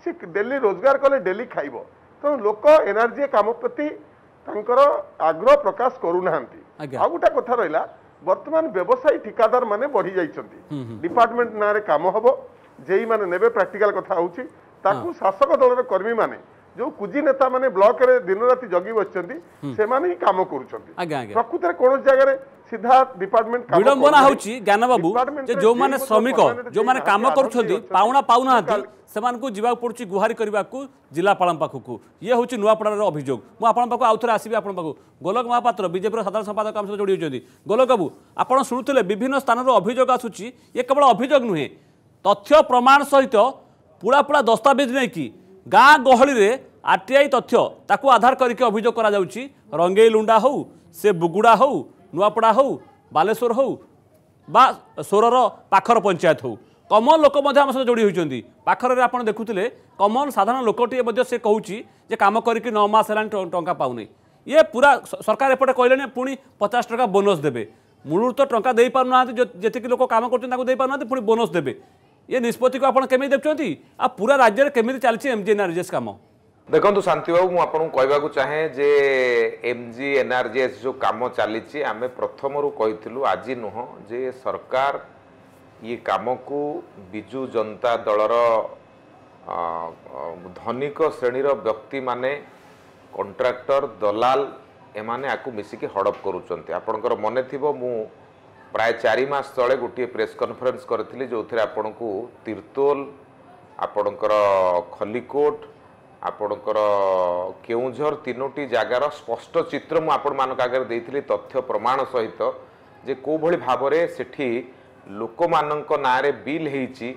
সে ডেলি রোজগার কলে ডেলি খাইব ତେଣୁ ଲୋକ ଏନଆର୍ଜି କାମ ପ୍ରତି ତାଙ୍କର ଆଗ୍ରହ ପ୍ରକାଶ କରୁନାହାନ୍ତି ଆଉ ଗୋଟେ କଥା ରହିଲା ବର୍ତ୍ତମାନ ବ୍ୟବସାୟୀ ଠିକାଦାର ମାନେ ବଢି ଯାଇଛନ୍ତି ଡିପାର୍ଟମେଣ୍ଟ ନାଁରେ କାମ ହବ ଯେଇ ମାନେ ନେବେ ପ୍ରାକ୍ଟିକାଲ କଥା ହଉଛି ତାକୁ ଶାସକ ଦଳର କର୍ମୀମାନେ ଯୋଉ କୁଜି ନେତାମାନେ ବ୍ଲକରେ ଦିନରାତି ଜଗି ବସିଛନ୍ତି ସେମାନେ ହିଁ କାମ କରୁଛନ୍ତି ପ୍ରକୃତରେ କୌଣସି ଜାଗାରେ ସିଧା ଡିପାର୍ଟମେଣ୍ଟ ବିଡ଼ମ୍ବନା ହେଉଛି ଜ୍ଞାନବାବୁ ଯେ ଯେଉଁମାନେ ଶ୍ରମିକ ଯେଉଁମାନେ କାମ କରୁଛନ୍ତି ପାଉଣା ପାଉନାହାନ୍ତି
ସେମାନଙ୍କୁ ଯିବାକୁ ପଡ଼ୁଛି ଗୁହାରି କରିବାକୁ ଜିଲ୍ଲାପାଳଙ୍କ ପାଖକୁ ଇଏ ହେଉଛି ନୂଆପଡ଼ାର ଅଭିଯୋଗ ମୁଁ ଆପଣଙ୍କ ପାଖକୁ ଆଉ ଥରେ ଆସିବି ଆପଣଙ୍କ ପାଖକୁ ଗୋଲକ ମହାପାତ୍ର ବିଜେପିର ସାଧାରଣ ସମ୍ପାଦକ ଆମ ସହିତ ଯୋଡ଼ି ହୋଇଛନ୍ତି ଗୋଲକ ବାବୁ ଆପଣ ଶୁଣୁଥିଲେ ବିଭିନ୍ନ ସ୍ଥାନରୁ ଅଭିଯୋଗ ଆସୁଛି ଇଏ କେବଳ ଅଭିଯୋଗ ନୁହେଁ ତଥ୍ୟ ପ୍ରମାଣ ସହିତ ପୁରା ପୁରା ଦସ୍ତାବିଜ ନେଇକି ଗାଁ ଗହଳିରେ ଆର୍ଟିଆଇ ତଥ୍ୟ ତାକୁ ଆଧାର କରିକି ଅଭିଯୋଗ କରାଯାଉଛି ରଙ୍ଗେଇ ଲୁଣ୍ଡା ହେଉ ସେ ବୁଗୁଡ଼ା ହେଉ ନୂଆପଡ଼ା ହେଉ ବାଲେଶ୍ୱର ହେଉ ବା ସୋରର ପାଖର ପଞ୍ଚାୟତ ହେଉ କମଲ ଲୋକ ମଧ୍ୟ ଆମ ସହିତ ଯୋଡ଼ି ହୋଇଛନ୍ତି ପାଖରରେ ଆପଣ ଦେଖୁଥିଲେ କମଲ ସାଧାରଣ ଲୋକଟିଏ ମଧ୍ୟ ସେ କହୁଛି ଯେ କାମ କରିକି ନଅ ମାସ ହେଲାଣି ଟଙ୍କା ପାଉନି ଇଏ ପୁରା ସରକାର ଏପଟେ କହିଲେଣି ପୁଣି ପଚାଶ ଟଙ୍କା ବୋନସ୍ ଦେବେ ମୂଳରୁ ତ ଟଙ୍କା ଦେଇପାରୁନାହାନ୍ତି ଯେତିକି ଲୋକ କାମ କରୁଛନ୍ତି ତାଙ୍କୁ ଦେଇପାରୁନାହାନ୍ତି ପୁଣି ବୋନସ୍ ଦେବେ ये निष्पत्ति को आप केमी देखते आ पूरा राज्य केमी चलती एमजीएनआरजीएस कम দেখুন শান্তিবাবু মু আপনার কহবাক চাহে
যে এমজি এনআরজিএস যে কাম চালছে আমি প্রথমর কইলু আজি নুহ যে সরকার ই কামকু বিজু জনতা দলর ধনিক শ্রেণীর ব্যক্তি মানে কন্ট্রাক্টর দলাল এমানে আকু মিশিকি হড়প করুচন্তি আপনার মনে থিব মু ପ୍ରାୟ ଚାରି ମାସ ତଳେ ଗୋଟିଏ ପ୍ରେସ୍ କନଫରେନ୍ସ କରିଥିଲି ଯେଉଁଥିରେ ଆପଣଙ୍କୁ ତିର୍ତ୍ତୋଲ ଆପଣଙ୍କର ଖଲିକୋଟ ଆପଣଙ୍କର କେଉଁଝର ତିନୋଟି ଜାଗାର ସ୍ପଷ୍ଟ ଚିତ୍ର ମୁଁ ଆପଣମାନଙ୍କ ଆଗରେ ଦେଇଥିଲି ତଥ୍ୟ ପ୍ରମାଣ ସହିତ ଯେ କେଉଁଭଳି ଭାବରେ ସେଠି ଲୋକମାନଙ୍କ ନାଁରେ ବିଲ୍ ହେଇଛି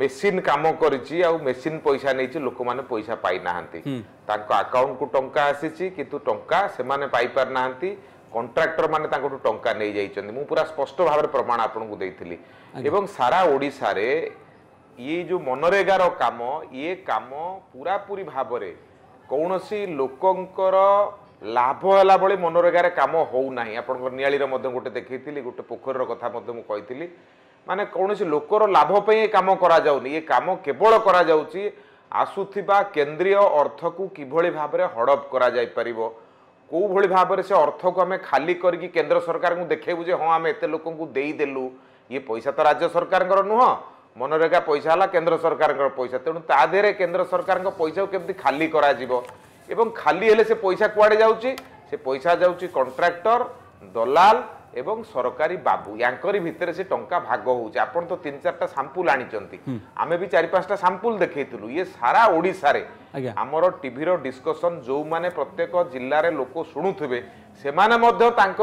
ମେସିନ୍ କାମ କରିଛି ଆଉ ମେସିନ୍ ପଇସା ନେଇଛି ଲୋକମାନେ ପଇସା ପାଇନାହାନ୍ତି ତାଙ୍କ ଆକାଉଣ୍ଟକୁ ଟଙ୍କା ଆସିଛି କିନ୍ତୁ ଟଙ୍କା ସେମାନେ ପାଇପାରୁନାହାନ୍ତି কন্ট্রাক্টর মানে তাঁকু টঙ্কা নেই যাই মু পুরা স্পষ্ট ভাবে প্রমাণ আপনার দিয়েছিলি এবং সারা ওড়শার ইয়ে যে মনরেগার কাম ইয়ে কাম পুরাপুরি ভাবে কৌশি লোকঙ্কর লাভ ହେଲା ଭଳି ମନରେଗାରେ କାମ ହେଉନାହିଁ ଆପଣଙ୍କର ନିଆଳିର ମଧ୍ୟ ଗୋଟେ ଦେଖେଇଥିଲି ଗୋଟେ ପୋଖରୀର କଥା ମଧ୍ୟ ମୁଁ କହିଥିଲି ମାନେ କୌଣସି ଲୋକର ଲାଭ ପାଇଁ ଏ କାମ କରାଯାଉନି ଏ କାମ କେବଳ କରାଯାଉଛି ଆସୁଥିବା କେନ୍ଦ୍ରୀୟ ଅର୍ଥକୁ କିଭଳି ଭାବରେ ହଡ଼ପ କରାଯାଇପାରିବ কোভাবে ভাবে সে অর্থকু আমি খালি করি কেন্দ্র সরকার দেখেবু যে হ্যাঁ আমি এত লোক দেইদেলু ইয়ে পয়সা তো রাজ্য সরকার নুহ মনরেগা পয়সা হল কেন্দ্র সরকার পয়সা তেমন তা দেহে কেন্দ্র সরকার পয়সা কেমি খালি করা এবং খালি হলে সে পয়সা কুয়াড়ে যাচ্ছি সে পয়সা যাচ্ছি কন্ট্রাক্টর দলাল এবং সরকারি বাবু ইয়াঙ্কর ভিতরে সে টঙ্কা ভাগ হচ্ছে আপনার তো তিন চারটা সাম্পুল আনিছেন আমি বি চারি পাঁচটা সাম্পুল দেখাইলু ইয়ে সারা ওড়িশারে আমার টিভির ডিসকসন যে প্রত্যেক জেলার লোক শুণুবে সে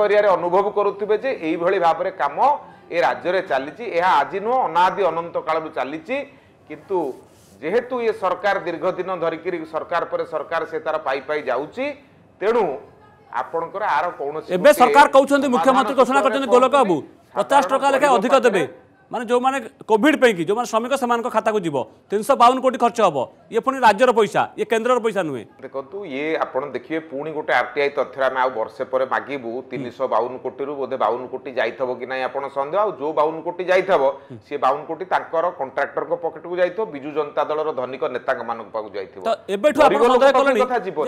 এরিয়ার অনুভব করুবে যে এইভাবে ভাবে কাম এ রাজ্যের চালছে এ আজ নুহ অনাদি অনন্ত কালু চালছে কিন্তু যেহেতু ইয়ে সরকার দীর্ঘদিন ধরিকি সরকার পরে সরকার সে তার পাই পাই যাচ্ছি তেণু ଆପଣଙ୍କର ଆର କୌଣସି ଏବେ ସରକାର କହୁଛନ୍ତି ମୁଖ୍ୟମନ୍ତ୍ରୀ ଘୋଷଣା କରିଛନ୍ତି ଗୋଲକ
ବାବୁ ପଚାଶ ଟଙ୍କା ଲେଖାଏଁ ଅଧିକ ଦେବେ মানে যে কোভিড পাই যে শ্রমিক সে খাতা যাব তিনশো বাউন কোটি খরচ হব ইয়ে পুঁ রাজ্যর পয়সা ইয়ে কেন্দ্রর পয়সা নুহে
দেখুন ইয়ে আপনার দেখবে পুঁ গোটে আরটিআই তথ্য আমি আউ বর্ষে পরে মাগিবু তিনশো বাউন কোটি বোধে বাউন কোটি যাই কি না আপনার সন্দেহ আউ যে বাউন কোটি যাই সি বাউন কোটি তাঁর কন্ট্রাক্টর পকেট কু যাই বিজু জনতা দলর ধনিক নেতা পাখু যাই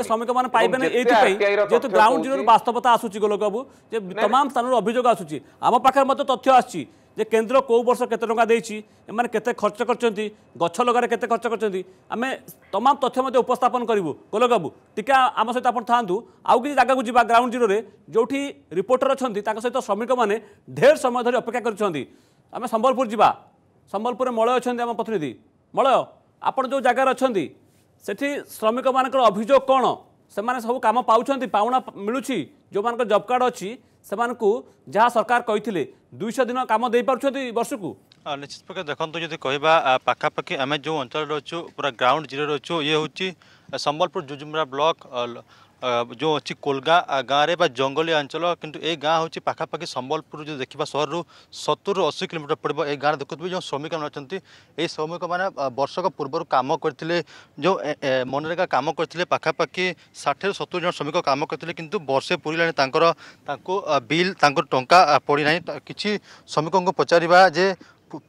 শ্রমিক
মানে পাইবে যেহেতু গ্রাউন্ড জিরো বাস্তবতা আসুচি গোলক যে তমাম স্থানের অভিযোগ আসুচি আমার পাখে মতো তথ্য আসছে ଯେ କେନ୍ଦ୍ର କେଉଁ ବର୍ଷ କେତେ ଟଙ୍କା ଦେଇଛି ଏମାନେ କେତେ ଖର୍ଚ୍ଚ କରିଛନ୍ତି ଗଛ ଲଗାରେ କେତେ ଖର୍ଚ୍ଚ କରିଛନ୍ତି ଆମେ ତମାମ ତଥ୍ୟ ମଧ୍ୟ ଉପସ୍ଥାପନ କରିବୁ କୋଲକ ବାବୁ ଟିକେ ଆମ ସହିତ ଆପଣ ଥାଆନ୍ତୁ ଆଉ କିଛି ଜାଗାକୁ ଯିବା ଗ୍ରାଉଣ୍ଡ ଜିରୋରେ ଯେଉଁଠି ରିପୋର୍ଟର ଅଛନ୍ତି ତାଙ୍କ ସହିତ ଶ୍ରମିକମାନେ ଢେର ସମୟ ଧରି ଅପେକ୍ଷା କରିଛନ୍ତି ଆମେ ସମ୍ବଲପୁର ଯିବା ସମ୍ବଲପୁରରେ ମଳୟ ଅଛନ୍ତି ଆମ ପ୍ରତିନିଧି ମଳୟ ଆପଣ ଯେଉଁ ଜାଗାରେ ଅଛନ୍ତି ସେଠି ଶ୍ରମିକମାନଙ୍କର ଅଭିଯୋଗ କ'ଣ ସେମାନେ ସବୁ କାମ ପାଉଛନ୍ତି ପାଉଣା ମିଳୁଛି ଯେଉଁମାନଙ୍କ ଜବ୍ କାର୍ଡ଼ ଅଛି ସେମାନଙ୍କୁ ଯାହା ସରକାର କହିଥିଲେ ଦୁଇଶହ ଦିନ କାମ ଦେଇପାରୁଛନ୍ତି ବର୍ଷକୁ
ନିଶ୍ଚିତ ପ୍ରକାର ଦେଖନ୍ତୁ ଯଦି କହିବା ପାଖାପାଖି ଆମେ ଯେଉଁ ଅଞ୍ଚଳରେ ଅଛୁ ପୁରା ଗ୍ରାଉଣ୍ଡ ଜିରୋରେ ଅଛୁ ଇଏ ହେଉଛି ସମ୍ବଲପୁର ଜୁଜୁମରା ବ୍ଲକ୍ ଯେଉଁ ଅଛି କୋଲଗା ଗାଁରେ ବା ଜଙ୍ଗଲି ଅଞ୍ଚଳ କିନ୍ତୁ ଏ ଗାଁ ହେଉଛି ପାଖାପାଖି ସମ୍ବଲପୁର ଯଦି ଦେଖିବା ସହରରୁ ସତୁରିରୁ ଅଶୀ କିଲୋମିଟର ପଡ଼ିବ ଏ ଗାଁରେ ଦେଖୁଥିବେ ଯେଉଁ ଶ୍ରମିକମାନେ ଅଛନ୍ତି ଏହି ଶ୍ରମିକମାନେ ବର୍ଷକ ପୂର୍ବରୁ କାମ କରିଥିଲେ ଯେଉଁ ମନରେଗା କାମ କରିଥିଲେ ପାଖାପାଖି ଷାଠିଏରୁ ସତୁରି ଜଣ ଶ୍ରମିକ କାମ କରିଥିଲେ କିନ୍ତୁ ବର୍ଷେ ପୁରିଲାଣି ତାଙ୍କର ତାଙ୍କୁ ବିଲ୍ ତାଙ୍କର ଟଙ୍କା ପଡ଼ିନାହିଁ କିଛି ଶ୍ରମିକଙ୍କୁ ପଚାରିବା ଯେ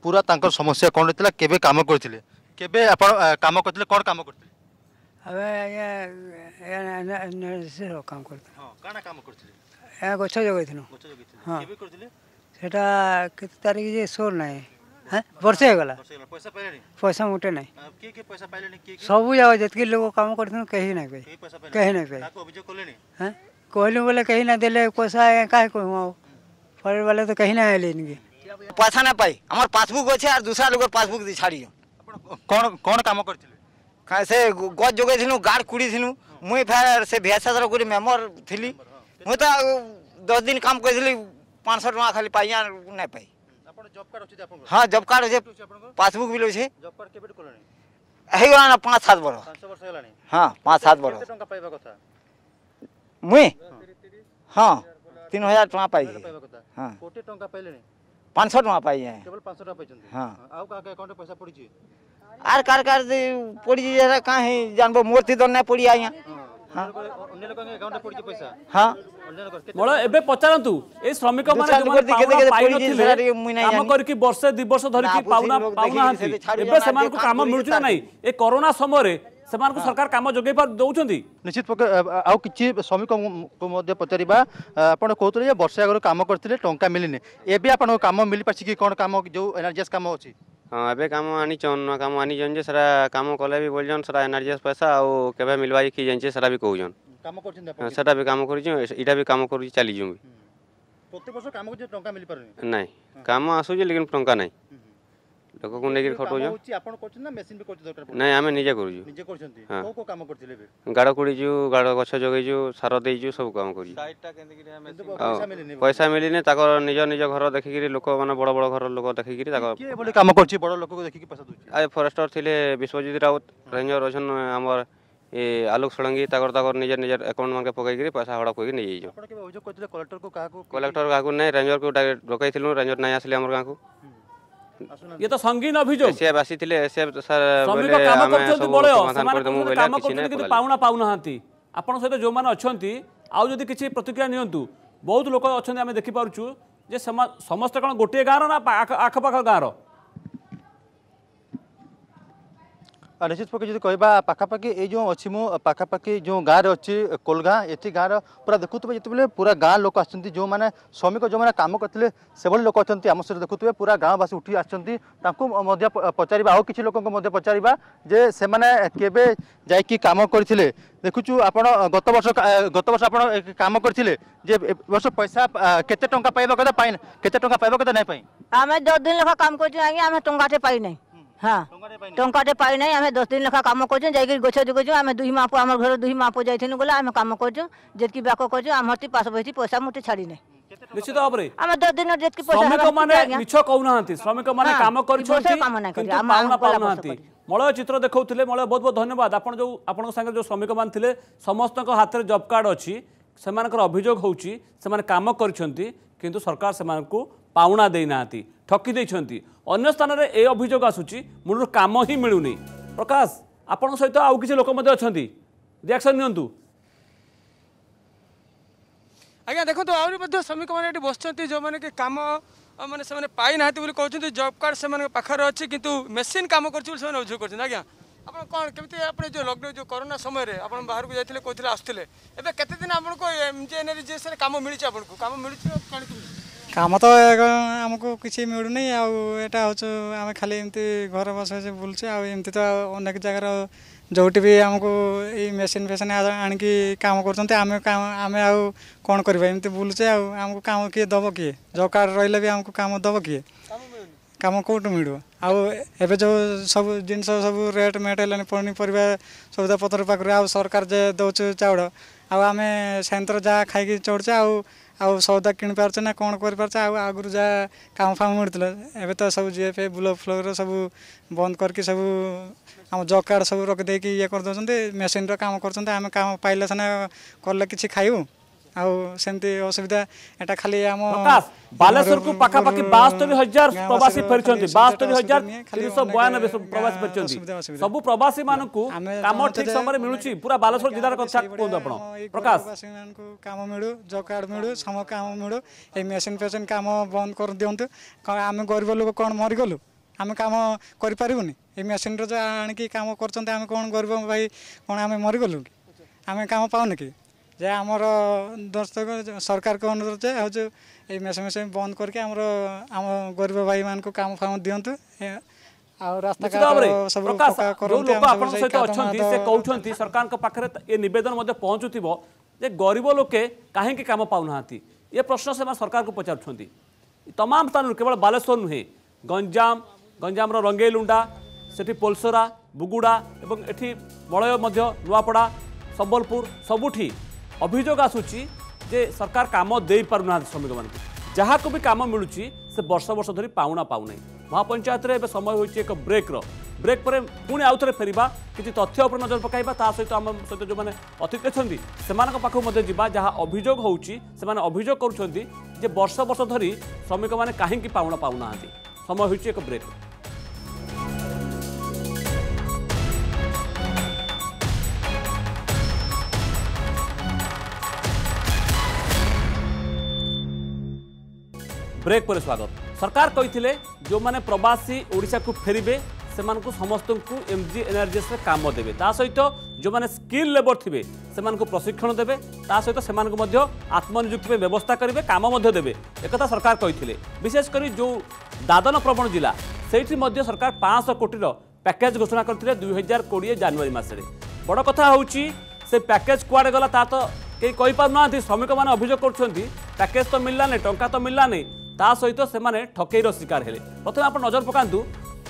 ପୁରା ତାଙ୍କର ସମସ୍ୟା କ'ଣ ରହିଥିଲା କେବେ କାମ କରିଥିଲେ କେବେ ଆପଣ କାମ କରିଥିଲେ କ'ଣ କାମ କରିଥିଲେ હવે અહીંયા ନର୍ସରୀର କାମ କରୁଥିଲି ହଁ କାଣା କାମ କରୁଥିଲେ ଏହା ଗଛ ଜଗେଇଥିଲୁ ହଁ
ସେଟା କେତେ ତାରିଖ ଯେ ସୋର ନାହିଁ ବର୍ଷେ ହେଇଗଲା ପଇସା ମୋଟେ ନାହିଁ ସବୁ ଯାକ ଯେତିକି ଲୋକ କାମ କରିଥିଲୁ କେହି ନାହିଁ କେହି କେହି ନାହିଁ କେହି କହିଲୁ ବୋଲେ କେହି ନା ଦେଲେ ପଇସା କାହିଁ କହିବୁ ଆଉ ଫଳରେ ବୋଲେ ତ କେହି ନାହିଁ ହେଲେ ଇନକି
ପଇସା ନା ପାଇ ଆମର ପାସବୁକ୍ ଅଛି ଆର୍ ଦୁସରା ଲୋକର ପାସବୁକ୍ ଛାଡ଼ିଛୁ କ'ଣ କ'ଣ କାମ କରିଥିଲେ ସେ ଗଛ ଯୋଗେଇଥିଲୁ ଗାର୍ଡ କୁଡ଼ିଥିଲୁ ମୁଇଁ ଫେର୍ ସେ ଭି ଏସ୍ ଏସ୍ର ଗୋଟେ ମେମ୍ବର ଥିଲି ମୁଇଁ ତ ଦଶ ଦିନ କାମ କରିଥିଲି ପାଞ୍ଚଶହ ଟଙ୍କା ଖାଲି ପାଇ ନାଇଁ ପାଇ ହଁ ଜବ୍ କାର୍ଡ ଅଛେ
ପାସବୁକ୍ ବିଲ୍ ଅଛେ
ହେଇଗଲାନ ପାଞ୍ଚ ସାତ ବର୍ଷ ହଁ ପାଞ୍ଚ ସାତ ବର୍ଷ ମୁଇଁ ହଁ ତିନି ହଜାର ଟଙ୍କା ପାଇଛି
ହଁ କୋଟି ଟଙ୍କା ପାଇଲେଣି
ପାଞ୍ଚଶହ ଟଙ୍କା ପାଇଛି
ହଁ ଆଉ କାହା ଆକାଉଣ୍ଟରେ ପଇସା ପଡ଼ିଛି আর কার কার
পড়িছে যারা কাহি জানবো মূর্তি তো না পড়ি আয়া
বড় এবে পচারন্তু এই শ্রমিক মানে কাম করিকি বর্ষে দুই বর্ষ ধরিকি পাউনা পাউনা হাঁতি এবে সেমানকু কাম মিলুছি না নাই এ করোনা সময়রে ସେମାନଙ୍କୁ ସରକାର କାମ ଯୋଗାଇ ଦେଉଛନ୍ତି ନିଶ୍ଚିତ ପ୍ରକାର ଆଉ କିଛି
ଶ୍ରମିକଙ୍କୁ ମଧ୍ୟ ପଚାରିବା ଆପଣ କହୁଥିଲେ ଯେ ବର୍ଷେ ଆଗରୁ କାମ କରିଥିଲେ ଟଙ୍କା ମିଳିନି ଏବେ ଆପଣଙ୍କୁ କାମ ମିଳିପାରିଛି କି କ'ଣ କାମ ଯେଉଁ ଏନ୍ ଆର୍ ଜି ଏସ୍ କାମ ଅଛି
ହଁ ଏବେ କାମ ଆଣିଛନ୍ ନୂଆ କାମ ଆଣିଛନ୍ ଯେ ସେଟା କାମ କଲେ ବି ବୋଲୁଛନ୍ ସେଟା ଏନ୍ ପଇସା ଆଉ କେବେ ମିଲ୍ବା କି ଜାଣିଛେ ସେଟା ବି କହୁଛନ୍ ସେଟା ବି କାମ କରୁଛୁ ଏଇଟା ବି କାମ କରୁଛି ଚାଲିଛୁ ବି
ପ୍ରତି ବର୍ଷ କାମକୁ ଟଙ୍କା ମିଳିପାରୁନି
ନାଇଁ କାମ ଆସୁଛି ଲେକିନ୍ ଟଙ୍କା ନାହିଁ ଲୋକଙ୍କୁ ନେଇକି
ଖଟଉଛୁ ନାଇଁ
ଆମେ ନିଜେ କରୁଛୁ ଗାଡ଼ କୋଡ଼ିଛୁ ଗାଡ଼ ଗଛ ଯୋଗେଇଛୁ ସାର ଦେଇଛୁ ସବୁ କାମ କରୁଛୁ ପଇସା ମିଳିନି ତାଙ୍କ ନିଜ ନିଜ ଘର ଦେଖିକିରି ଲୋକମାନେ ବଡ଼ ବଡ଼ ଘର ଲୋକ ଦେଖିକିରି ତାଙ୍କ କାମ କରୁଛି ବଡ଼ ଲୋକକୁ ଦେଖିକି ପଇସା ଦେଉଛି ଆଜି ଫରେଷ୍ଟର ଥିଲେ ବିଶ୍ୱଜିତ ରାଉତ ରେଞ୍ଜର ଅଛନ୍ ଆମର ଏ ଆଲୋକ ଷଡ଼ଙ୍ଗୀ ତାଙ୍କର ତାଙ୍କର ନିଜ ନିଜ ଆକାଉଣ୍ଟ ମାନକେ ପକାଇକିରି ପଇସା ହଡ଼ କରିକି ନେଇଯାଇଛୁ କଲେକ୍ଟର କାହାକୁ ନାହିଁ ରେଞ୍ଜରକୁ ଡକାଇଥିଲୁ ରେଞ୍ଜର ନାହିଁ ଆସିଲେ ଆମର ଗାଁକୁ ସଙ୍ଗୀନ ଅଭିଯୋଗ
ପାଉଣା ପାଉନାହାନ୍ତି ଆପଣଙ୍କ ସହିତ ଯେଉଁମାନେ ଅଛନ୍ତି ଆଉ ଯଦି କିଛି ପ୍ରତିକ୍ରିୟା ନିଅନ୍ତୁ ବହୁତ ଲୋକ ଅଛନ୍ତି ଆମେ ଦେଖିପାରୁଛୁ ଯେ ସମସ୍ତେ କ'ଣ ଗୋଟିଏ ଗାଁର ନା ଆଖପାଖ ଗାଁର
নিশ্চিত পক্ষে যদি কহা পাখাপাখি এই যে অছি মু পাখাপাখি যে গাঁরে অছি কোলগাঁ এটি গাঁর পুরা দেখুবে যেতবে পুরা গাঁ লোক আসছেন যে মানে শ্রমিক যে কাম করলে সেভাবে লোক অনেক আমার সহ দেখুবে পুরা গাঁবাসী উঠি আসছেন তাঁকু পচার আও কিছু লোক পচার যে সে কেবে যাই কাম করে দেখুছু আপনার গত বর্ষ গত বর্ষ আপনার কাম করে যে বর্ষ পয়সা কেতে টাকা পাইবা কথা পাই কেতে টাকা পাইবা কথা নাই
আমি দশ দিন লেখা কাম করছি আমি টাকাটে পাই নাই टाटे पाई आम दस दिन लेखा कम कर गछ जुगुँ आम दुई माँ पुआ घर दुई माँ पुआ जाइल आम कम करकी कर पास बहुत पैसा मुझे छाड़ी ना निश्चित माने
काम मल चित्र देखते मल बहुत बहुत धन्यवाद जो आपंग जो श्रमिक मान थे समस्त हाथ में जब कार्ड अच्छी अभियोग होम कर सरकार से मानक ପାଉଣା ଦେଇନାହାନ୍ତି ଠକି ଦେଇଛନ୍ତି ଅନ୍ୟ ସ୍ଥାନରେ ଏ ଅଭିଯୋଗ ଆସୁଛି ମୁଣ୍ଡର କାମ ହିଁ ମିଳୁନି ପ୍ରକାଶ ଆପଣଙ୍କ ସହିତ ଆଉ କିଛି ଲୋକ ମଧ୍ୟ ଅଛନ୍ତି ରିଆକ୍ସନ୍ ନିଅନ୍ତୁ
ଆଜ୍ଞା ଦେଖନ୍ତୁ ଆହୁରି ମଧ୍ୟ ଶ୍ରମିକମାନେ ଏଠି ବସିଛନ୍ତି ଯେଉଁମାନେ କି କାମ ମାନେ ସେମାନେ ପାଇନାହାନ୍ତି ବୋଲି କହୁଛନ୍ତି ଜବ୍ କାର୍ଡ଼ ସେମାନଙ୍କ ପାଖରେ ଅଛି କିନ୍ତୁ ମେସିନ୍ କାମ କରୁଛି ବୋଲି ସେମାନେ ଅଭିଯୋଗ କରୁଛନ୍ତି ଆଜ୍ଞା ଆପଣ କ'ଣ କେମିତି ଆପଣ ଯେଉଁ ଲକ୍ଡାଉନ୍ ଯେଉଁ କରୋନା ସମୟରେ ଆପଣ ବାହାରକୁ ଯାଇଥିଲେ କହୁଥିଲେ ଆସୁଥିଲେ ଏବେ କେତେ ଦିନ ଆପଣଙ୍କୁ ଏମ୍ ଜି ଏନ୍ ଏ କାମ ମିଳିଛି ଆପଣଙ୍କୁ କାମ ମିଳିଛି କାଣିକି
କାମ ତ ଆମକୁ କିଛି ମିଳୁନି ଆଉ ଏଇଟା ହେଉଛୁ ଆମେ ଖାଲି ଏମିତି ଘର ବସ ବସି ବୁଲୁଛୁ ଆଉ ଏମିତି ତ ଅନେକ ଜାଗାର ଯେଉଁଠି ବି ଆମକୁ ଏଇ ମେସିନ୍ ଫେସିନ୍ ଆଣିକି କାମ କରୁଛନ୍ତି ଆମେ ଆମେ ଆଉ କ'ଣ କରିବା ଏମିତି ବୁଲୁଛେ ଆଉ ଆମକୁ କାମ କିଏ ଦେବ କିଏ ଜବ୍ କାର୍ଡ଼ ରହିଲେ ବି ଆମକୁ କାମ ଦେବ କିଏ କାମ କେଉଁଠୁ ମିଳିବ ଆଉ ଏବେ ଯେଉଁ ସବୁ ଜିନିଷ ସବୁ ରେଟ୍ ମେଟ୍ ହେଲାଣି ପନିପରିବା ସଉଦାପତ୍ର ପାଖରୁ ଆଉ ସରକାର ଯେ ଦେଉଛୁ ଚାଉଳ ଆଉ ଆମେ ସେନ୍ତ୍ର ଯାହା ଖାଇକି ଚଳୁଛେ ଆଉ आउ सौदा किन पार्छ ना कोण कर पार्छ आउ आगुर जा काम फाम मुर्तल एबे त सब जेफे ब्लो फ्लोर र सब बन्द करके सब आउ जकार सब रोक दे कि ये कर दो ते मशीन र काम करछन ते हामी काम पाइलछ ना करले किछि खाइउ ଆଉ ସେମିତି ଅସୁବିଧା ଏଟା ଖାଲି ଆମ ବାଲେଶ୍ୱରକୁ ପାଖାପାଖି ବାସ୍ତରୀ
ହଜାର ପ୍ରବାସୀ ଫେରିଛନ୍ତି ବାସ୍ତରୀ ହଜାର ତିନିଶହ ବୟାନବେ ପ୍ରବାସୀ ଫେରିଛନ୍ତି ସବୁ ପ୍ରବାସୀ ମାନଙ୍କୁ କାମ ଠିକ ସମୟରେ ମିଳୁଛି ପୁରା ବାଲେଶ୍ୱର ଜିଲ୍ଲାର କଥା କୁହନ୍ତୁ ଆପଣ ପ୍ରକାଶ
ମାନଙ୍କୁ କାମ ମିଳୁ ଜବ୍ କାର୍ଡ ମିଳୁ ସମ କାମ ମିଳୁ ଏଇ ମେସିନ୍ ଫେସିନ୍ କାମ ବନ୍ଦ କରିଦିଅନ୍ତୁ ଆମେ ଗରିବ ଲୋକ କ'ଣ ମରିଗଲୁ ଆମେ କାମ କରିପାରିବୁନି ଏଇ ମେସିନ୍ର ଯାହା ଆଣିକି କାମ କରୁଛନ୍ତି ଆମେ କ'ଣ ଗରିବ ଭାଇ କ'ଣ ଆମେ ମରିଗଲୁ କି ଆମେ କାମ ପାଉନି କି ଯେ ଆମର ଦର୍ଶକ ସରକାରଙ୍କ ଅନୁରୋଧ ଯେ ହେଉଛି ଏଇ ମେସିନ୍ ମେସିନ୍ ବନ୍ଦ କରିକି ଆମର ଆମ ଗରିବ ଭାଇମାନଙ୍କୁ କାମ ଫାମ ଦିଅନ୍ତୁ ଆଉ ରାସ୍ତାଘାଟ ସବୁ କରନ୍ତୁ ଆପଣଙ୍କ ସହିତ ଅଛନ୍ତି ସେ
କହୁଛନ୍ତି ସରକାରଙ୍କ ପାଖରେ ଏ ନିବେଦନ ମଧ୍ୟ ପହଞ୍ଚୁଥିବ ଯେ ଗରିବ ଲୋକେ କାହିଁକି କାମ ପାଉନାହାନ୍ତି ଏ ପ୍ରଶ୍ନ ସେମାନେ ସରକାରଙ୍କୁ ପଚାରୁଛନ୍ତି ତମାମ ସ୍ଥାନରୁ କେବଳ ବାଲେଶ୍ୱର ନୁହେଁ ଗଞ୍ଜାମ ଗଞ୍ଜାମର ରଙ୍ଗେଇଲୁଣ୍ଡା ସେଠି ପୋଲସରା ବୁଗୁଡ଼ା ଏବଂ ଏଠି ମଳୟ ମଧ୍ୟ ନୂଆପଡ଼ା ସମ୍ବଲପୁର ସବୁଠି ଅଭିଯୋଗ ଆସୁଛି ଯେ ସରକାର କାମ ଦେଇପାରୁନାହାନ୍ତି ଶ୍ରମିକମାନଙ୍କୁ ଯାହାକୁ ବି କାମ ମିଳୁଛି ସେ ବର୍ଷ ବର୍ଷ ଧରି ପାଉଣା ପାଉନାହିଁ ମହାପଞ୍ଚାୟତରେ ଏବେ ସମୟ ହୋଇଛି ଏକ ବ୍ରେକ୍ର ବ୍ରେକ୍ ପରେ ପୁଣି ଆଉ ଥରେ ଫେରିବା କିଛି ତଥ୍ୟ ଉପରେ ନଜର ପକାଇବା ତା ସହିତ ଆମ ସହିତ ଯେଉଁମାନେ ଅତିଥି ଅଛନ୍ତି ସେମାନଙ୍କ ପାଖକୁ ମଧ୍ୟ ଯିବା ଯାହା ଅଭିଯୋଗ ହେଉଛି ସେମାନେ ଅଭିଯୋଗ କରୁଛନ୍ତି ଯେ ବର୍ଷ ବର୍ଷ ଧରି ଶ୍ରମିକମାନେ କାହିଁକି ପାଉଣା ପାଉନାହାନ୍ତି ସମୟ ହୋଇଛି ଏକ ବ୍ରେକ୍ ବ୍ରେକ୍ ପରେ ସ୍ୱାଗତ ସରକାର କହିଥିଲେ ଯେଉଁମାନେ ପ୍ରବାସୀ ଓଡ଼ିଶାକୁ ଫେରିବେ ସେମାନଙ୍କୁ ସମସ୍ତଙ୍କୁ ଏମ୍ ଜି ଏନ୍ଆର୍ଜିଏସ୍ରେ କାମ ଦେବେ ତା ସହିତ ଯେଉଁମାନେ ସ୍କିଲ୍ ଲେବର୍ ଥିବେ ସେମାନଙ୍କୁ ପ୍ରଶିକ୍ଷଣ ଦେବେ ତା ସହିତ ସେମାନଙ୍କୁ ମଧ୍ୟ ଆତ୍ମନିଯୁକ୍ତି ପାଇଁ ବ୍ୟବସ୍ଥା କରିବେ କାମ ମଧ୍ୟ ଦେବେ ଏକଥା ସରକାର କହିଥିଲେ ବିଶେଷ କରି ଯେଉଁ ଦାଦନ ପ୍ରବଣ ଜିଲ୍ଲା ସେଇଠି ମଧ୍ୟ ସରକାର ପାଞ୍ଚଶହ କୋଟିର ପ୍ୟାକେଜ୍ ଘୋଷଣା କରିଥିଲେ ଦୁଇ ହଜାର କୋଡ଼ିଏ ଜାନୁଆରୀ ମାସରେ ବଡ଼ କଥା ହେଉଛି ସେ ପ୍ୟାକେଜ୍ କୁଆଡ଼େ ଗଲା ତା ତ କେହି କହିପାରୁନାହାନ୍ତି ଶ୍ରମିକମାନେ ଅଭିଯୋଗ କରୁଛନ୍ତି ପ୍ୟାକେଜ୍ ତ ମିଳିଲାନି ଟଙ୍କା ତ ମିଳିଲାନି ତା ସହିତ ସେମାନେ ଠକେଇର ଶିକାର ହେଲେ ପ୍ରଥମେ ଆପଣ ନଜର ପକାନ୍ତୁ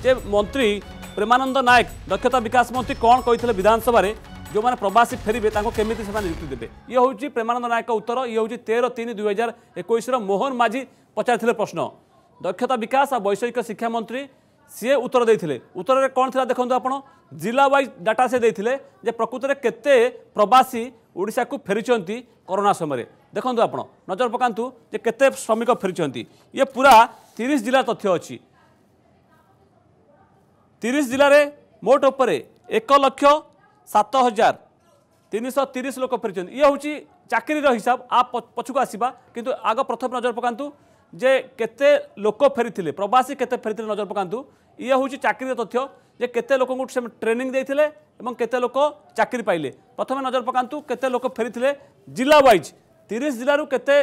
ଯେ ମନ୍ତ୍ରୀ ପ୍ରେମାନନ୍ଦ ନାୟକ ଦକ୍ଷତା ବିକାଶ ମନ୍ତ୍ରୀ କ'ଣ କହିଥିଲେ ବିଧାନସଭାରେ ଯେଉଁମାନେ ପ୍ରବାସୀ ଫେରିବେ ତାଙ୍କୁ କେମିତି ସେମାନେ ନିଯୁକ୍ତି ଦେବେ ଇଏ ହେଉଛି ପ୍ରେମାନନ୍ଦ ନାୟକଙ୍କ ଉତ୍ତର ଇଏ ହେଉଛି ତେର ତିନି ଦୁଇ ହଜାର ଏକୋଇଶର ମୋହନ ମାଝୀ ପଚାରିଥିଲେ ପ୍ରଶ୍ନ ଦକ୍ଷତା ବିକାଶ ଆଉ ବୈଷୟିକ ଶିକ୍ଷାମନ୍ତ୍ରୀ ସିଏ ଉତ୍ତର ଦେଇଥିଲେ ଉତ୍ତରରେ କ'ଣ ଥିଲା ଦେଖନ୍ତୁ ଆପଣ ଜିଲ୍ଲା ୱାଇଜ୍ ଡାଟା ସେ ଦେଇଥିଲେ ଯେ ପ୍ରକୃତରେ କେତେ ପ୍ରବାସୀ ଓଡ଼ିଶାକୁ ଫେରିଛନ୍ତି କରୋନା ସମୟରେ ଦେଖନ୍ତୁ ଆପଣ ନଜର ପକାନ୍ତୁ ଯେ କେତେ ଶ୍ରମିକ ଫେରିଛନ୍ତି ଇଏ ପୁରା ତିରିଶ ଜିଲ୍ଲା ତଥ୍ୟ ଅଛି ତିରିଶ ଜିଲ୍ଲାରେ ମୋଟ ଉପରେ ଏକ ଲକ୍ଷ ସାତ ହଜାର ତିନିଶହ ତିରିଶ ଲୋକ ଫେରିଛନ୍ତି ଇଏ ହେଉଛି ଚାକିରିର ହିସାବ ଆ ପଛକୁ ଆସିବା କିନ୍ତୁ ଆଗ ପ୍ରଥମେ ନଜର ପକାନ୍ତୁ ଯେ କେତେ ଲୋକ ଫେରିଥିଲେ ପ୍ରବାସୀ କେତେ ଫେରିଥିଲେ ନଜର ପକାନ୍ତୁ ଇଏ ହେଉଛି ଚାକିରିର ତଥ୍ୟ ଯେ କେତେ ଲୋକଙ୍କୁ ସେ ଟ୍ରେନିଂ ଦେଇଥିଲେ ଏବଂ କେତେ ଲୋକ ଚାକିରି ପାଇଲେ ପ୍ରଥମେ ନଜର ପକାନ୍ତୁ କେତେ ଲୋକ ଫେରିଥିଲେ ଜିଲ୍ଲା ୱାଇଜ୍ তিরিশ জেলার কেতে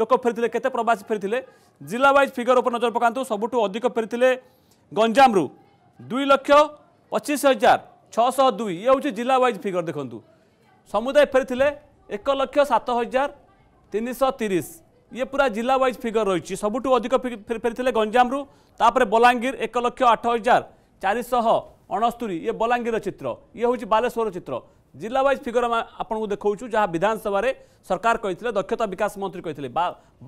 লোক ফেরি কেতে প্রবাসী ফেরি জেলা ওয়াইজ ফিগর উপরে নজর পকাতু সবুঠু অধিক ফেরি গঞ্জামু দুই লক্ষ পঁচিশ হাজার ছশ দুই ইয়ে হচ্ছে জেলা ওয়াইজ ফিগর দেখুন ସମୁଦାୟ ଫେରିଥିଲେ ଏକ ଲକ୍ଷ ସାତ ହଜାର ତିନିଶହ ତିରିଶ ଇଏ ପୁରା ଜିଲ୍ଲା ୱାଇଜ୍ ଫିଗର ରହିଛି ସବୁଠୁ ଅଧିକ ଫେରିଥିଲେ ଗଞ୍ଜାମରୁ ତାପରେ ବଲାଙ୍ଗୀର ଏକ ଲକ୍ଷ ଆଠ ହଜାର ଚାରିଶହ ଅଣସ୍ତୁରି ଇଏ ବଲାଙ୍ଗୀରର ଚିତ୍ର ଇଏ ହେଉଛି ବାଲେଶ୍ୱରର ଚିତ୍ର ଜିଲ୍ଲା ୱାଇଜ୍ ଫିଗର ଆମେ ଆପଣଙ୍କୁ ଦେଖାଉଛୁ ଯାହା ବିଧାନସଭାରେ ସରକାର କହିଥିଲେ ଦକ୍ଷତା ବିକାଶ ମନ୍ତ୍ରୀ କହିଥିଲେ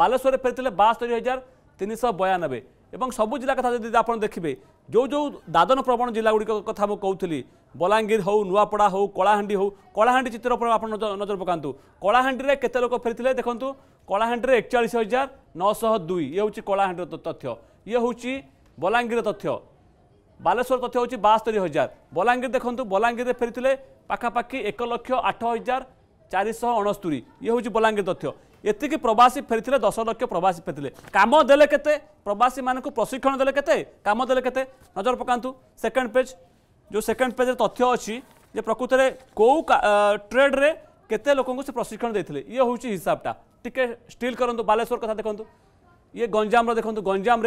ବାଲେଶ୍ୱରରେ ଫେରିଥିଲେ ବାସ୍ତରି ହଜାର ତିନିଶହ ବୟାନବେ ଏବଂ ସବୁ ଜିଲ୍ଲା କଥା ଯଦି ଆପଣ ଦେଖିବେ ଯେଉଁ ଯେଉଁ ଦାଦନ ପ୍ରବଣ ଜିଲ୍ଲାଗୁଡ଼ିକ କଥା ମୁଁ କହୁଥିଲି ବଲାଙ୍ଗୀର ହେଉ ନୂଆପଡ଼ା ହେଉ କଳାହାଣ୍ଡି ହେଉ କଳାହାଣ୍ଡି ଚିତ୍ର ଉପରେ ଆପଣ ନଜର ପକାନ୍ତୁ କଳାହାଣ୍ଡିରେ କେତେ ଲୋକ ଫେରିଥିଲେ ଦେଖନ୍ତୁ କଳାହାଣ୍ଡିରେ ଏକଚାଳିଶ ହଜାର ନଅଶହ ଦୁଇ ଇଏ ହେଉଛି କଳାହାଣ୍ଡିର ତଥ୍ୟ ଇଏ ହେଉଛି ବଲାଙ୍ଗୀର ତଥ୍ୟ ବାଲେଶ୍ୱର ତଥ୍ୟ ହେଉଛି ବାସ୍ତରି ହଜାର ବଲାଙ୍ଗୀର ଦେଖନ୍ତୁ ବଲାଙ୍ଗୀରରେ ଫେରିଥିଲେ पखापाखि एक लक्ष आठ हजार चारिश अणस्तरी ये हूँ बलांगीर तथ्य एतिक प्रवासी फेरी दस लक्ष प्रवासी फेरी कम दे के प्रवासी मानक प्रशिक्षण देते कम दे के नजर पकातु सेकेंड पेज जो सेकेंड पेज तथ्य अच्छी प्रकृत में कौ ट्रेड्रे के लोक से प्रशिक्षण देते ये हूँ हिसाबटा टी स्टिल करूँ बालेश्वर कथा देखु ये गंजाम रखुद गंजाम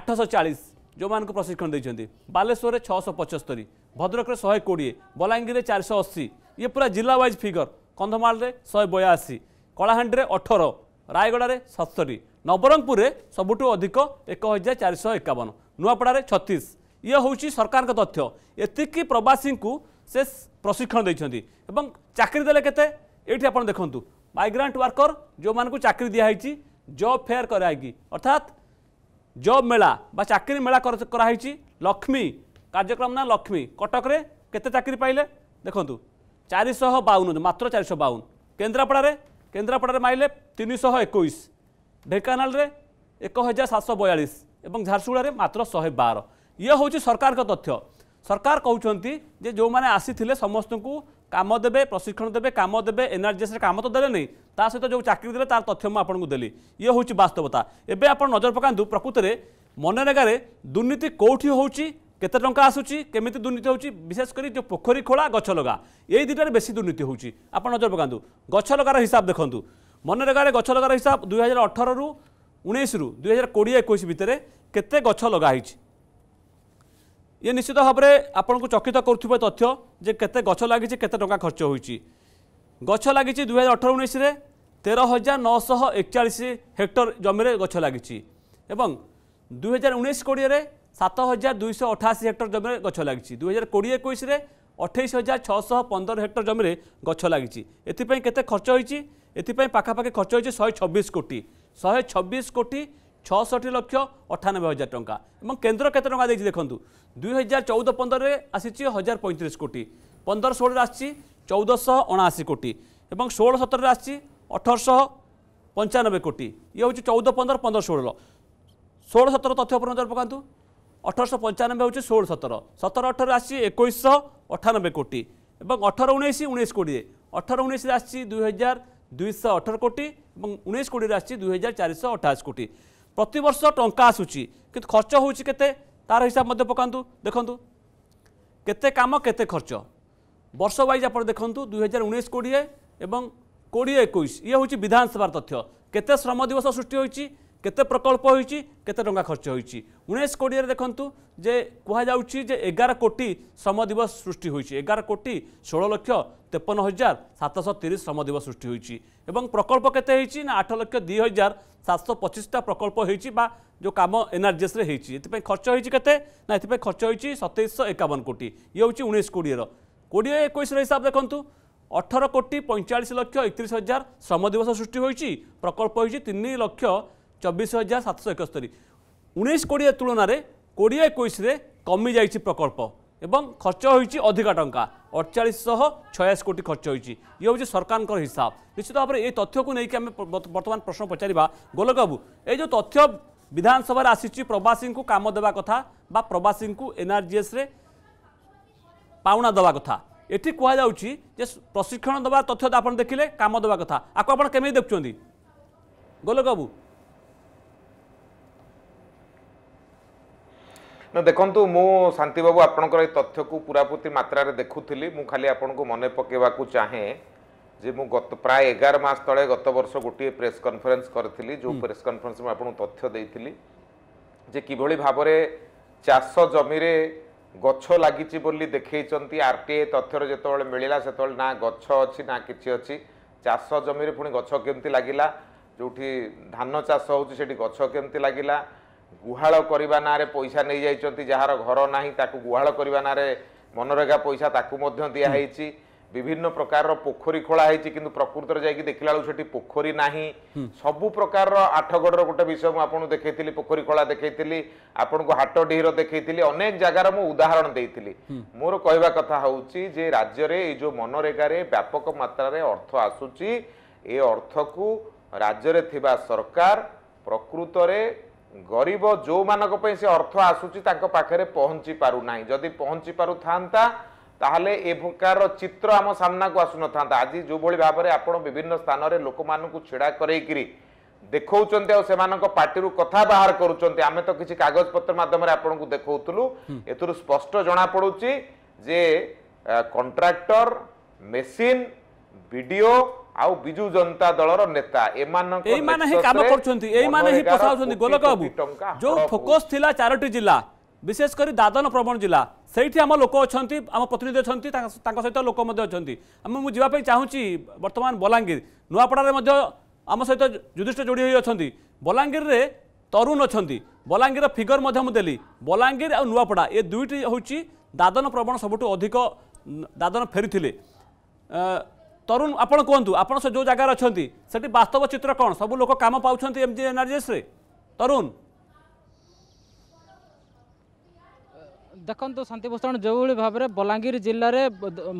आठश चालीस ଯେଉଁମାନଙ୍କୁ ପ୍ରଶିକ୍ଷଣ ଦେଇଛନ୍ତି ବାଲେଶ୍ୱରରେ ଛଅଶହ ପଞ୍ଚସ୍ତରୀ ଭଦ୍ରକରେ ଶହେ କୋଡ଼ିଏ ବଲାଙ୍ଗୀରରେ ଚାରିଶହ ଅଶୀ ଇଏ ପୁରା ଜିଲ୍ଲା ୱାଇଜ୍ ଫିଗର କନ୍ଧମାଳରେ ଶହେ ବୟାଅଶୀ କଳାହାଣ୍ଡିରେ ଅଠର ରାୟଗଡ଼ାରେ ସତସ୍ତରୀ ନବରଙ୍ଗପୁରରେ ସବୁଠୁ ଅଧିକ ଏକ ହଜାର ଚାରିଶହ ଏକାବନ ନୂଆପଡ଼ାରେ ଛତିଶ ଇଏ ହେଉଛି ସରକାରଙ୍କ ତଥ୍ୟ ଏତିକି ପ୍ରବାସୀଙ୍କୁ ସେ ପ୍ରଶିକ୍ଷଣ ଦେଇଛନ୍ତି ଏବଂ ଚାକିରି ଦେଲେ କେତେ ଏଇଠି ଆପଣ ଦେଖନ୍ତୁ ମାଇଗ୍ରାଣ୍ଟ ୱାର୍କର ଯେଉଁମାନଙ୍କୁ ଚାକିରି ଦିଆହେଇଛି ଜବ୍ ଫେୟାର କରାହେଇକି ଅର୍ଥାତ୍ জব মেলা বা চাকরি মেলা করাহয়েছি লক্ষ্মী কার্যক্রম না লক্ষ্মী কটকরে কেতে চাকরি পাইলে দেখুন চারিশহ বাউন মাত্র চারিশহ বাউন কেন্দ্রাপড়ার কেন্দ্রাপড়ার মাইলে তিনশহ একুশ ঢেঙ্কানালে এক হাজার সাতশহ বয়াশ এবং ঝারসুগুড়ার মাত্র শহে বার ইয়ে হচ্ছে সরকার তথ্য সরকার কৌঁচ যে যে আসি সমস্ত কাম দেবে প্রশিক্ষণ দেবে কাম দেবে এনআরজিএসরে কাম তো দেলে তা সহ যে চাকরি দেলে তার তথ্য মু আপনার দেলি ইয়ে হচ্ছে বাস্তবতা এবে আপনার নজর পকাতু প্রকৃতরে মনরেগার দুর্নীতি কোটি হচ্ছে কেতে টাকা আসুচি কেমিতি দুর্নীতি হচ্ছে বিশেষ করে যে পোখরী খোলা গছ লগা এই দুইটার বেশি দুর্নীতি হচ্ছে আপনার নজর পকাতু গছ লগার হিসাব দেখুন মনরেগার গছ লগার হিসাব দুই হাজার অঠর উনিশ রু দুই হাজার কোড়ি একুশ ভিতরে কেতে গছ লগা হয়েছে ଇଏ ନିଶ୍ଚିତ ଭାବରେ ଆପଣଙ୍କୁ ଚକିତ କରୁଥିବା ତଥ୍ୟ ଯେ କେତେ ଗଛ ଲାଗିଛି କେତେ ଟଙ୍କା ଖର୍ଚ୍ଚ ହୋଇଛି ଗଛ ଲାଗିଛି ଦୁଇହଜାର ଅଠର ଉଣେଇଶରେ ତେର ହଜାର ନଅଶହ ଏକଚାଳିଶ ହେକ୍ଟର ଜମିରେ ଗଛ ଲାଗିଛି ଏବଂ ଦୁଇହଜାର ଉଣେଇଶ କୋଡ଼ିଏରେ ସାତ ହଜାର ଦୁଇଶହ ଅଠାଅଶୀ ହେକ୍ଟର ଜମିରେ ଗଛ ଲାଗିଛି ଦୁଇହଜାର କୋଡ଼ିଏ ଏକୋଇଶରେ ଅଠେଇଶ ହଜାର ଛଅଶହ ପନ୍ଦର ହେକ୍ଟର ଜମିରେ ଗଛ ଲାଗିଛି ଏଥିପାଇଁ କେତେ ଖର୍ଚ୍ଚ ହୋଇଛି ଏଥିପାଇଁ ପାଖାପାଖି ଖର୍ଚ୍ଚ ହୋଇଛି ଶହେ ଛବିଶ କୋଟି ଶହେ ଛବିଶ କୋଟି ଛଅଷଠି ଲକ୍ଷ ଅଠାନବେ ହଜାର ଟଙ୍କା ଏବଂ କେନ୍ଦ୍ର କେତେ ଟଙ୍କା ଦେଇଛି ଦେଖନ୍ତୁ ଦୁଇ ହଜାର ଚଉଦ ପନ୍ଦରରେ ଆସିଛି ହଜାର ପଇଁତିରିଶ କୋଟି ପନ୍ଦର ଷୋହଳରେ ଆସିଛି ଚଉଦଶହ ଅଣାଅଶୀ କୋଟି ଏବଂ ଷୋହଳ ସତରରେ ଆସିଛି ଅଠରଶହ ପଞ୍ଚାନବେ କୋଟି ଇଏ ହେଉଛି ଚଉଦ ପନ୍ଦର ପନ୍ଦର ଷୋହଳ ଷୋହଳ ସତର ତଥ୍ୟ ଉପରେ ନଜର ପକାନ୍ତୁ ଅଠରଶହ ପଞ୍ଚାନବେ ହେଉଛି ଷୋହଳ ସତର ସତର ଅଠରରେ ଆସିଛି ଏକୋଇଶଶହ ଅଠାନବେ କୋଟି ଏବଂ ଅଠର ଉଣେଇଶ ଉଣେଇଶ କୋଡ଼ିଏ ଅଠର ଉଣେଇଶରେ ଆସିଛି ଦୁଇ ହଜାର ଦୁଇଶହ ଅଠର କୋଟି ଏବଂ ଉଣେଇଶ କୋଡ଼ିଏରେ ଆସିଛି ଦୁଇ ହଜାର ଚାରିଶହ ଅଠାଅଶୀ କୋଟି ପ୍ରତିବର୍ଷ ଟଙ୍କା ଆସୁଛି କିନ୍ତୁ ଖର୍ଚ୍ଚ ହେଉଛି କେତେ ତାର ହିସାବ ମଧ୍ୟ ପକାନ୍ତୁ ଦେଖନ୍ତୁ କେତେ କାମ କେତେ ଖର୍ଚ୍ଚ ବର୍ଷ ୱାଇଜ୍ ଆପଣ ଦେଖନ୍ତୁ ଦୁଇ ହଜାର ଉଣେଇଶ କୋଡ଼ିଏ ଏବଂ କୋଡ଼ିଏ ଏକୋଇଶ ଇଏ ହେଉଛି ବିଧାନସଭାର ତଥ୍ୟ କେତେ ଶ୍ରମ ଦିବସ ସୃଷ୍ଟି ହୋଇଛି কেতে প্রকল্প হয়েছে কেতে টঙ্কা খরচ হয়েছে উনিশ কোড়িয়ে দেখুন যে কুহযাচ্ছি যে এগার কোটি শ্রম দিবস সৃষ্টি হয়েছে এগার কোটি ষোল লক্ষ তেপন হাজার সাতশহ তিরিশ শ্রম দিবস সৃষ্টি হয়েছে এবং প্রকল্প কেতে হয়েছে না আট লক্ষ দুই হাজার সাতশো পঁচিশটা প্রকল্প হয়েছে বা যে কাম এনআরজিএসরে হয়েছে এতে খরচ হয়েছে কেতে না এতে খরচ হয়েছে সতেইশশো একাবন কোটি ইয়ে হচ্ছে উনিশ কোড়িয়ের কোড়িয়ে একুশর হিসাব দেখুন অঠর কোটি পঁয়চাশ লক্ষ একত্রিশ হাজার শ্রম দিবস সৃষ্টি হয়েছে প্রকল্প হয়েছে তিন লক্ষ ଚବିଶ ହଜାର ସାତଶହ ଏକସ୍ତରୀ ଉଣେଇଶ କୋଡ଼ିଏ ତୁଳନାରେ କୋଡ଼ିଏ ଏକୋଇଶରେ କମିଯାଇଛି ପ୍ରକଳ୍ପ ଏବଂ ଖର୍ଚ୍ଚ ହୋଇଛି ଅଧିକା ଟଙ୍କା ଅଠଚାଳିଶହ ଛୟାଅଶୀ କୋଟି ଖର୍ଚ୍ଚ ହୋଇଛି ଇଏ ହେଉଛି ସରକାରଙ୍କର ହିସାବ ନିଶ୍ଚିତ ଭାବରେ ଏଇ ତଥ୍ୟକୁ ନେଇକି ଆମେ ବର୍ତ୍ତମାନ ପ୍ରଶ୍ନ ପଚାରିବା ଗୋଲକବୁ ଏଇ ଯେଉଁ ତଥ୍ୟ ବିଧାନସଭାରେ ଆସିଛି ପ୍ରବାସୀଙ୍କୁ କାମ ଦେବା କଥା ବା ପ୍ରବାସୀଙ୍କୁ ଏନ୍ଆର୍ଜିଏସ୍ରେ ପାଉଣା ଦେବା କଥା ଏଠି କୁହାଯାଉଛି ଯେ ପ୍ରଶିକ୍ଷଣ ଦେବା ତଥ୍ୟ ଆପଣ ଦେଖିଲେ କାମ ଦେବା କଥା ଆକୁ ଆପଣ କେମିତି ଦେଖୁଛନ୍ତି ଗୋଲକବୁ
ନା ଦେଖନ୍ତୁ ମୁଁ ଶାନ୍ତିବାବୁ ଆପଣଙ୍କର ଏଇ ତଥ୍ୟକୁ ପୁରାପୁରି ମାତ୍ରାରେ ଦେଖୁଥିଲି ମୁଁ ଖାଲି ଆପଣଙ୍କୁ ମନେ ପକାଇବାକୁ ଚାହେଁ ଯେ ମୁଁ ଗତ ପ୍ରାୟ ଏଗାର ମାସ ତଳେ ଗତ ବର୍ଷ ଗୋଟିଏ ପ୍ରେସ୍ କନ୍ଫରେନ୍ସ କରିଥିଲି ଯେଉଁ ପ୍ରେସ୍ କନ୍ଫରେନ୍ସ ମୁଁ ଆପଣଙ୍କୁ ତଥ୍ୟ ଦେଇଥିଲି ଯେ କିଭଳି ଭାବରେ ଚାଷ ଜମିରେ ଗଛ ଲାଗିଛି ବୋଲି ଦେଖାଇଛନ୍ତି ଆର୍ ଟି ଆଇ ତଥ୍ୟର ଯେତେବେଳେ ମିଳିଲା ସେତେବେଳେ ନା ଗଛ ଅଛି ନା କିଛି ଅଛି ଚାଷ ଜମିରେ ପୁଣି ଗଛ କେମିତି ଲାଗିଲା ଯେଉଁଠି ଧାନ ଚାଷ ହେଉଛି ସେଠି ଗଛ କେମିତି ଲାଗିଲା ଗୁହାଳ କରିବା ନାଁରେ ପଇସା ନେଇଯାଇଛନ୍ତି ଯାହାର ଘର ନାହିଁ ତାକୁ ଗୁହାଳ କରିବା ନାଁରେ ମନରେଗା ପଇସା ତାକୁ ମଧ୍ୟ ଦିଆହେଇଛି ବିଭିନ୍ନ ପ୍ରକାରର ପୋଖରୀ ଖୋଳା ହେଇଛି କିନ୍ତୁ ପ୍ରକୃତରେ ଯାଇକି ଦେଖିଲା ବେଳକୁ ସେଠି ପୋଖରୀ ନାହିଁ ସବୁ ପ୍ରକାରର ଆଠଗଡ଼ର ଗୋଟେ ବିଷୟ ମୁଁ ଆପଣଙ୍କୁ ଦେଖେଇଥିଲି ପୋଖରୀ ଖୋଳା ଦେଖେଇଥିଲି ଆପଣଙ୍କୁ ହାଟଡିହିର ଦେଖେଇଥିଲି ଅନେକ ଜାଗାର ମୁଁ ଉଦାହରଣ ଦେଇଥିଲି ମୋର କହିବା କଥା ହେଉଛି ଯେ ରାଜ୍ୟରେ ଏଇ ଯେଉଁ ମନରେଗାରେ ବ୍ୟାପକ ମାତ୍ରାରେ ଅର୍ଥ ଆସୁଛି ଏ ଅର୍ଥକୁ ରାଜ୍ୟରେ ଥିବା ସରକାର ପ୍ରକୃତରେ ଗରିବ ଯେଉଁମାନଙ୍କ ପାଇଁ ସେ ଅର୍ଥ ଆସୁଛି ତାଙ୍କ ପାଖରେ ପହଞ୍ଚି ପାରୁନାହିଁ ଯଦି ପହଞ୍ଚି ପାରୁଥାନ୍ତା ତାହେଲେ ଏ ପ୍ରକାର ଚିତ୍ର ଆମ ସାମ୍ନାକୁ ଆସୁନଥାନ୍ତା ଆଜି ଯେଉଁଭଳି ଭାବରେ ଆପଣ ବିଭିନ୍ନ ସ୍ଥାନରେ ଲୋକମାନଙ୍କୁ ଛିଡ଼ା କରେଇକିରି ଦେଖଉଛନ୍ତି ଆଉ ସେମାନଙ୍କ ପାଟିରୁ କଥା ବାହାର କରୁଛନ୍ତି ଆମେ ତ କିଛି କାଗଜପତ୍ର ମାଧ୍ୟମରେ ଆପଣଙ୍କୁ ଦେଖଉଥିଲୁ ଏଥିରୁ ସ୍ପଷ୍ଟ ଜଣାପଡ଼ୁଛି ଯେ କଣ୍ଟ୍ରାକ୍ଟର ମେସିନ୍ ବିଡ଼ିଓ ଆଉ
ବିଜୁ ଜନତା ଦଳର ନେତା ଏମାନଙ୍କ ଏଇମାନେ ହିଁ କାମ କରୁଛନ୍ତି ଏଇମାନେ ହିଁ ପଶାଉଛନ୍ତି ଗୋଲକ ବାବୁ ଯୋଉ ଫୋକସ୍ ଥିଲା ଚାରୋଟି ଜିଲ୍ଲା ବିଶେଷ କରି ଦାଦନ ପ୍ରବଣ ଜିଲ୍ଲା ସେଇଠି ଆମ ଲୋକ ଅଛନ୍ତି ଆମ ପ୍ରତିନିଧି ଅଛନ୍ତି ତାଙ୍କ ସହିତ ଲୋକ ମଧ୍ୟ ଅଛନ୍ତି ଆମେ ମୁଁ ଯିବା ପାଇଁ ଚାହୁଁଛି ବର୍ତ୍ତମାନ ବଲାଙ୍ଗୀର ନୂଆପଡ଼ାରେ ମଧ୍ୟ ଆମ ସହିତ ଯୁଧିଷ୍ଠ ଯୋଡ଼ି ହୋଇ ଅଛନ୍ତି ବଲାଙ୍ଗୀରରେ ତରୁଣ ଅଛନ୍ତି ବଲାଙ୍ଗୀରର ଫିଗର ମଧ୍ୟ ମୁଁ ଦେଲି ବଲାଙ୍ଗୀର ଆଉ ନୂଆପଡ଼ା ଏ ଦୁଇଟି ହେଉଛି ଦାଦନ ପ୍ରବଣ ସବୁଠୁ ଅଧିକ ଦାଦନ ଫେରିଥିଲେ तरुण आपड़ कहतु आप जो जगार अच्छा सेव चित्र कौन सब लोग कम पाँच M G N R Tarun
ଦେଖନ୍ତୁ ଶାନ୍ତି ଭୂଷଣ ଯେଉଁଭଳି ଭାବରେ ବଲାଙ୍ଗୀର ଜିଲ୍ଲାରେ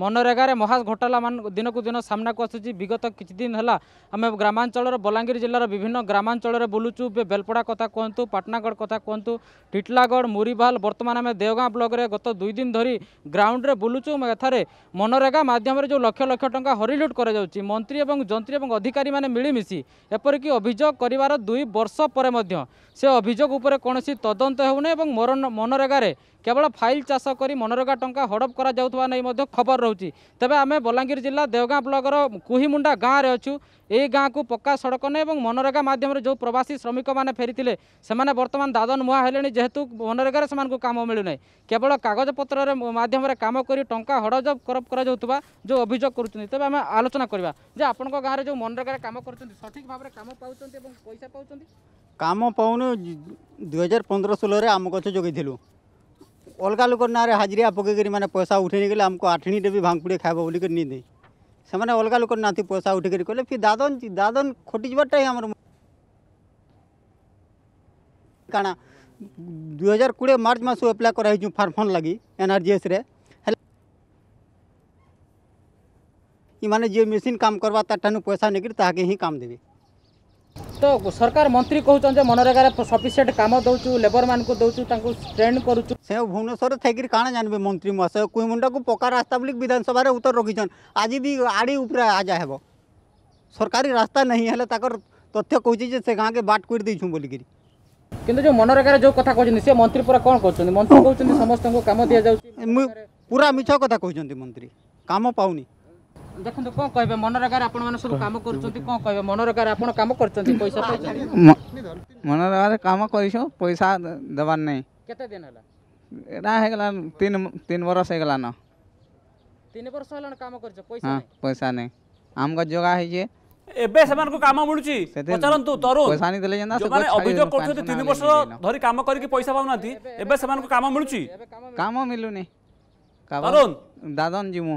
ମନରେଗାରେ ମହା ଘୋଟାଲା ମାନ ଦିନକୁ ଦିନ ସାମ୍ନାକୁ ଆସୁଛି ବିଗତ କିଛି ଦିନ ହେଲା ଆମେ ଗ୍ରାମାଞ୍ଚଳର ବଲାଙ୍ଗୀର ଜିଲ୍ଲାର ବିଭିନ୍ନ ଗ୍ରାମାଞ୍ଚଳରେ ବୁଲୁଛୁ ବେଲପଡ଼ା କଥା କୁହନ୍ତୁ ପାଟନାଗଡ଼ କଥା କୁହନ୍ତୁ ଟିଟଲାଗଡ଼ ମୁରିବାଲ ବର୍ତ୍ତମାନ ଆମେ ଦେଓଗାଁ ବ୍ଲକରେ ଗତ ଦୁଇ ଦିନ ଧରି ଗ୍ରାଉଣ୍ଡରେ ବୁଲୁଛୁ ଏଠାରେ ମନରେଗା ମାଧ୍ୟମରେ ଯେଉଁ ଲକ୍ଷ ଲକ୍ଷ ଟଙ୍କା ହରିଲୁଟ୍ କରାଯାଉଛି ମନ୍ତ୍ରୀ ଏବଂ ଯନ୍ତ୍ରୀ ଏବଂ ଅଧିକାରୀମାନେ ମିଳିମିଶି ଏପରିକି ଅଭିଯୋଗ କରିବାର ଦୁଇ ବର୍ଷ ପରେ ମଧ୍ୟ ସେ ଅଭିଯୋଗ ଉପରେ କୌଣସି ତଦନ୍ତ ହେଉନି ଏବଂ ମନରେଗାରେ କେବଳ ফাইল চাষ করে মনরেগা টঙ্কা হড়প করা যাওয়া নেই খবর রয়েছে তবে আমি বলাঙ্গীর জেলা দেওগাঁ ব্লকর কুহিমুন্ডা গাঁরে অছু এই গাঁকু পক্কা সড়ক নেই এবং মনরেগা মাধ্যমে যে প্রবাসী শ্রমিক মানে ফেলে সে বর্তমান দাদন মুহা হলে যেহেতু মনরেগার সে কাম মিলুনা কেবল কাগজপত্রের মাধ্যমে কাম করে টঙ্কা হড়প করা যাওয়া যে অভিযোগ করছেন তবে আমি আলোচনা করা যে আপনার গাঁরে যে মনরেগার কাম করছেন সঠিক ভাবে কাম পাচ্ছেন এবং পয়সা পাচ্ছেন
কাম পাউনু দুই হাজার পনেরো ষোলরে আম গছ যোগাইলু अलग लोक ना हाजिरा पक मैंने पैसा उठे गले आमको आठनी देवी भांगपुड़े खाइब बोलिक नहीं दे से अलग लोकर ना पैसा उठे कले फिर दादन दादन खटी जबारा ही काना दुई हजार कोड़े मार्च मस एप्लाय कर फार्म फार्मन लगी एन आर एनआरजीएस ये मैंने जी मेसीन काम करवा तार पैसा नहीं करके ही काम देवी तो सरकार मंत्री कहते जे मनरेगार सफिसीयंट कम दौचु लेबर मान को दौचु ट्रेन करुचु से भुवनेश्वर थी काण जानवे मंत्री महोदय कुमुंडा को पक्का रास्ता बोल विधानसभा उत्तर रखिछन आज भी आड़ी उपरे आजा हेब सरकारी रास्ता नहीं है तथ्य तो कहते से गाँ के बाट कर देछु बोलिकी किंतु जो मनरेगार जो कथ कहते से मंत्री पूरा कौन कहते मंत्री कहते समस्त कम दि जाऊ पूरा मिछ कथा कहते मंत्री कम पाऊनी
ଦେଖନ୍ତୁ କ'ଣ କହିବେ ମନରେଗାରେ ଆପଣମାନେ ସବୁ କାମ କରୁଛନ୍ତି କ'ଣ କହିବେ ମନରେଗାରେ ଆପଣ କାମ କରୁଛନ୍ତି ପଇସା
ମନରେଗାରେ କାମ କରିଛୁ ପଇସା ଦେବାର ନାହିଁ କେତେ ଦିନ ହେଲା ଏଇଟା ହେଇଗଲା ତିନି ତିନି ବର୍ଷ ହେଇଗଲାନ
ତିନି ବର୍ଷ ହେଲାଣି କାମ କରିଛ ପଇସା
ପଇସା ନାହିଁ ଆମକୁ ଯୋଗା ହେଇଛି
ଏବେ ସେମାନଙ୍କୁ କାମ ମିଳୁଛି ପଚାରନ୍ତୁ ତରୁଣ ସେମାନେ ଅଭିଯୋଗ କରୁଛନ୍ତି ତିନି ବର୍ଷ ଧରି କାମ କରିକି ପଇସା ପାଉନାହାନ୍ତି ଏବେ ସେମାନଙ୍କୁ କାମ ମିଳୁଛି କାମ ମିଳୁନି ତରୁଣ ଦାଦନ ଯିମୁ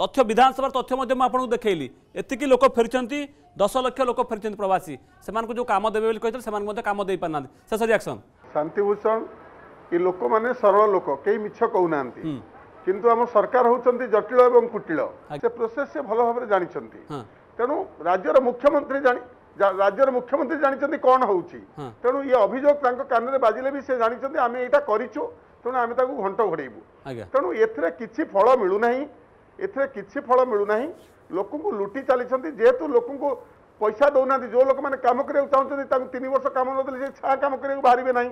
তথ্য বিধানসভার তথ্য মধ্যে আপনার দেখাইলি এতিকি লোক ফেরিছেন দশ লক্ষ লোক ফেরিছেন প্রবাসী সে কাম দেবে বলে কে সে কাম দিয়ে পার না শেষ রিয়াকশন
শান্তিভূষণ এই লোক মানে সরল লোক কে মিছ কৌ না কিন্তু আমার সরকার হচ্ছেন জটিল এবং কুটিল সে প্রোসেস সে ভালোভাবে জাঁচান তেমন রাজ্যর মুখ্যমন্ত্রী জাঁ রাজ্যর মুখ্যমন্ত্রী জাঁচান কণ হচ্ছে তেমন ইয়ে অভিযোগ তাঁর কানে বাজিলে বি সে জাঁচান আমি এইটা করছু তেমন আমি তাকে ঘণ্ট ঘোড়াইবু তেমন এতে কিছু ফল মিলু না ଏଥିରେ କିଛି ଫଳ ମିଳୁନାହିଁ ଲୋକଙ୍କୁ ଲୁଟି ଚାଲିଛନ୍ତି ଯେହେତୁ ଲୋକଙ୍କୁ ପଇସା ଦେଉନାହାନ୍ତି ଯେଉଁ ଲୋକମାନେ କାମ କରିବାକୁ ଚାହୁଁଛନ୍ତି ତାଙ୍କୁ ତିନି ବର୍ଷ କାମ ନଦେଲେ ସେ ଛାଁ କାମ କରିବାକୁ ବାହାରିବେ ନାହିଁ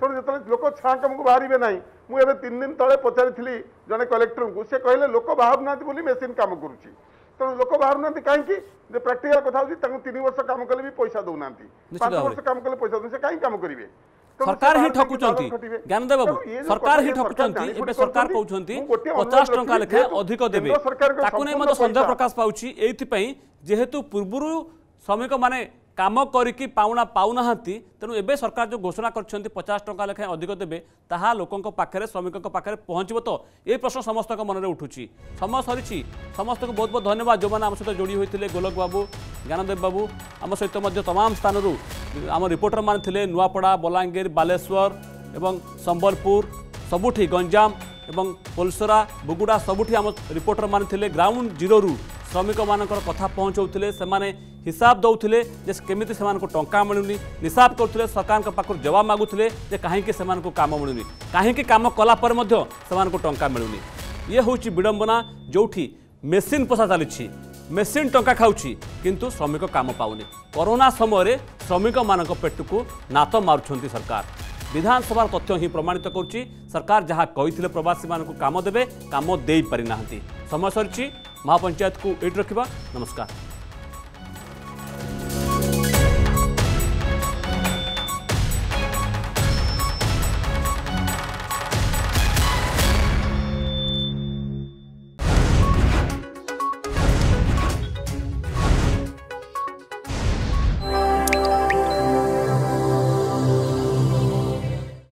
ତେଣୁ ଯେତେବେଳେ ଲୋକ ଛାଁ କାମକୁ ବାହାରିବେ ନାହିଁ ମୁଁ ଏବେ ତିନି ଦିନ ତଳେ ପଚାରିଥିଲି ଜଣେ କଲେକ୍ଟରଙ୍କୁ ସେ କହିଲେ ଲୋକ ବାହାରୁନାହାନ୍ତି ବୋଲି ମେସିନ୍ କାମ କରୁଛି ତେଣୁ ଲୋକ ବାହାରୁନାହାନ୍ତି କାହିଁକି ଯେ ପ୍ରାକ୍ଟିକାଲ କଥା ହେଉଛି ତାଙ୍କୁ ତିନି ବର୍ଷ କାମ କଲେ ବି ପଇସା ଦେଉନାହାନ୍ତି ପାଞ୍ଚ ବର୍ଷ କାମ କଲେ ପଇସା ଦେଉନାହାନ୍ତି ସେ କାହିଁକି କାମ କରିବେ ସରକାର ହିଁ ଠକୁଛନ୍ତି ଜ୍ଞାନଦେବ ବାବୁ ସରକାର ହିଁ ଠକୁଛନ୍ତି ଏବେ ସରକାର କହୁଛନ୍ତି ପଚାଶ ଟଙ୍କା ଲେଖାଏଁ ଅଧିକ ଦେବେ ତାକୁ ନେଇ ମଧ୍ୟ ସନ୍ଦେହ ପ୍ରକାଶ
ପାଉଛି ଏଇଥିପାଇଁ ଯେହେତୁ ପୂର୍ବରୁ ଶ୍ରମିକମାନେ কাম করিকি পাওনা পাওনা তেণু এবে সরকার যে ঘোষণা করছেন পচাশ টাকা লেখায় অধিক দেবে তাহা লোক পাখে শ্রমিক পাখে পৌঁছব তো এই প্রশ্ন সমস্ত মনে উঠুছি সময় সরিছি সমস্ত বহুত বহুত ধন্যবাদ যে আমার সহ যোড়ি হয়েছে গোলক বাবু জ্ঞানদেব বাবু আমার সহ তমাম স্থানর আমার রিপোর্টর মানে নূয়াপড়া বলাঙ্গীর বালেশ্বর এবং সম্বলপুর সবুঠি গঞ্জাম এবং পোলসরা বুগুড়া সবুঠি আমার রিপোর্টর মানে গ্রাউন্ড জিরো श्रमिक मान कथा पहुँचाते से हिसाब दौले केमी से टाँह मिलूनी निसाब कर सरकार जवाब मगुले कहीं कम मिलूनी कहीं कम कलापर से टाँह मिलूनी ये हूँ विड़म्बना जो मेसीन पसा चली मेसीन टा खाऊ कि श्रमिक कम पाने कोरोना समय श्रमिक मान पेट को नात मार्च सरकार विधानसभा तथ्य ही प्रमाणित कर सरकार जहाँ कही प्रवासी मानक कम देवे कम दे पारिना समय सर महापंचायत को एट रखा नमस्कार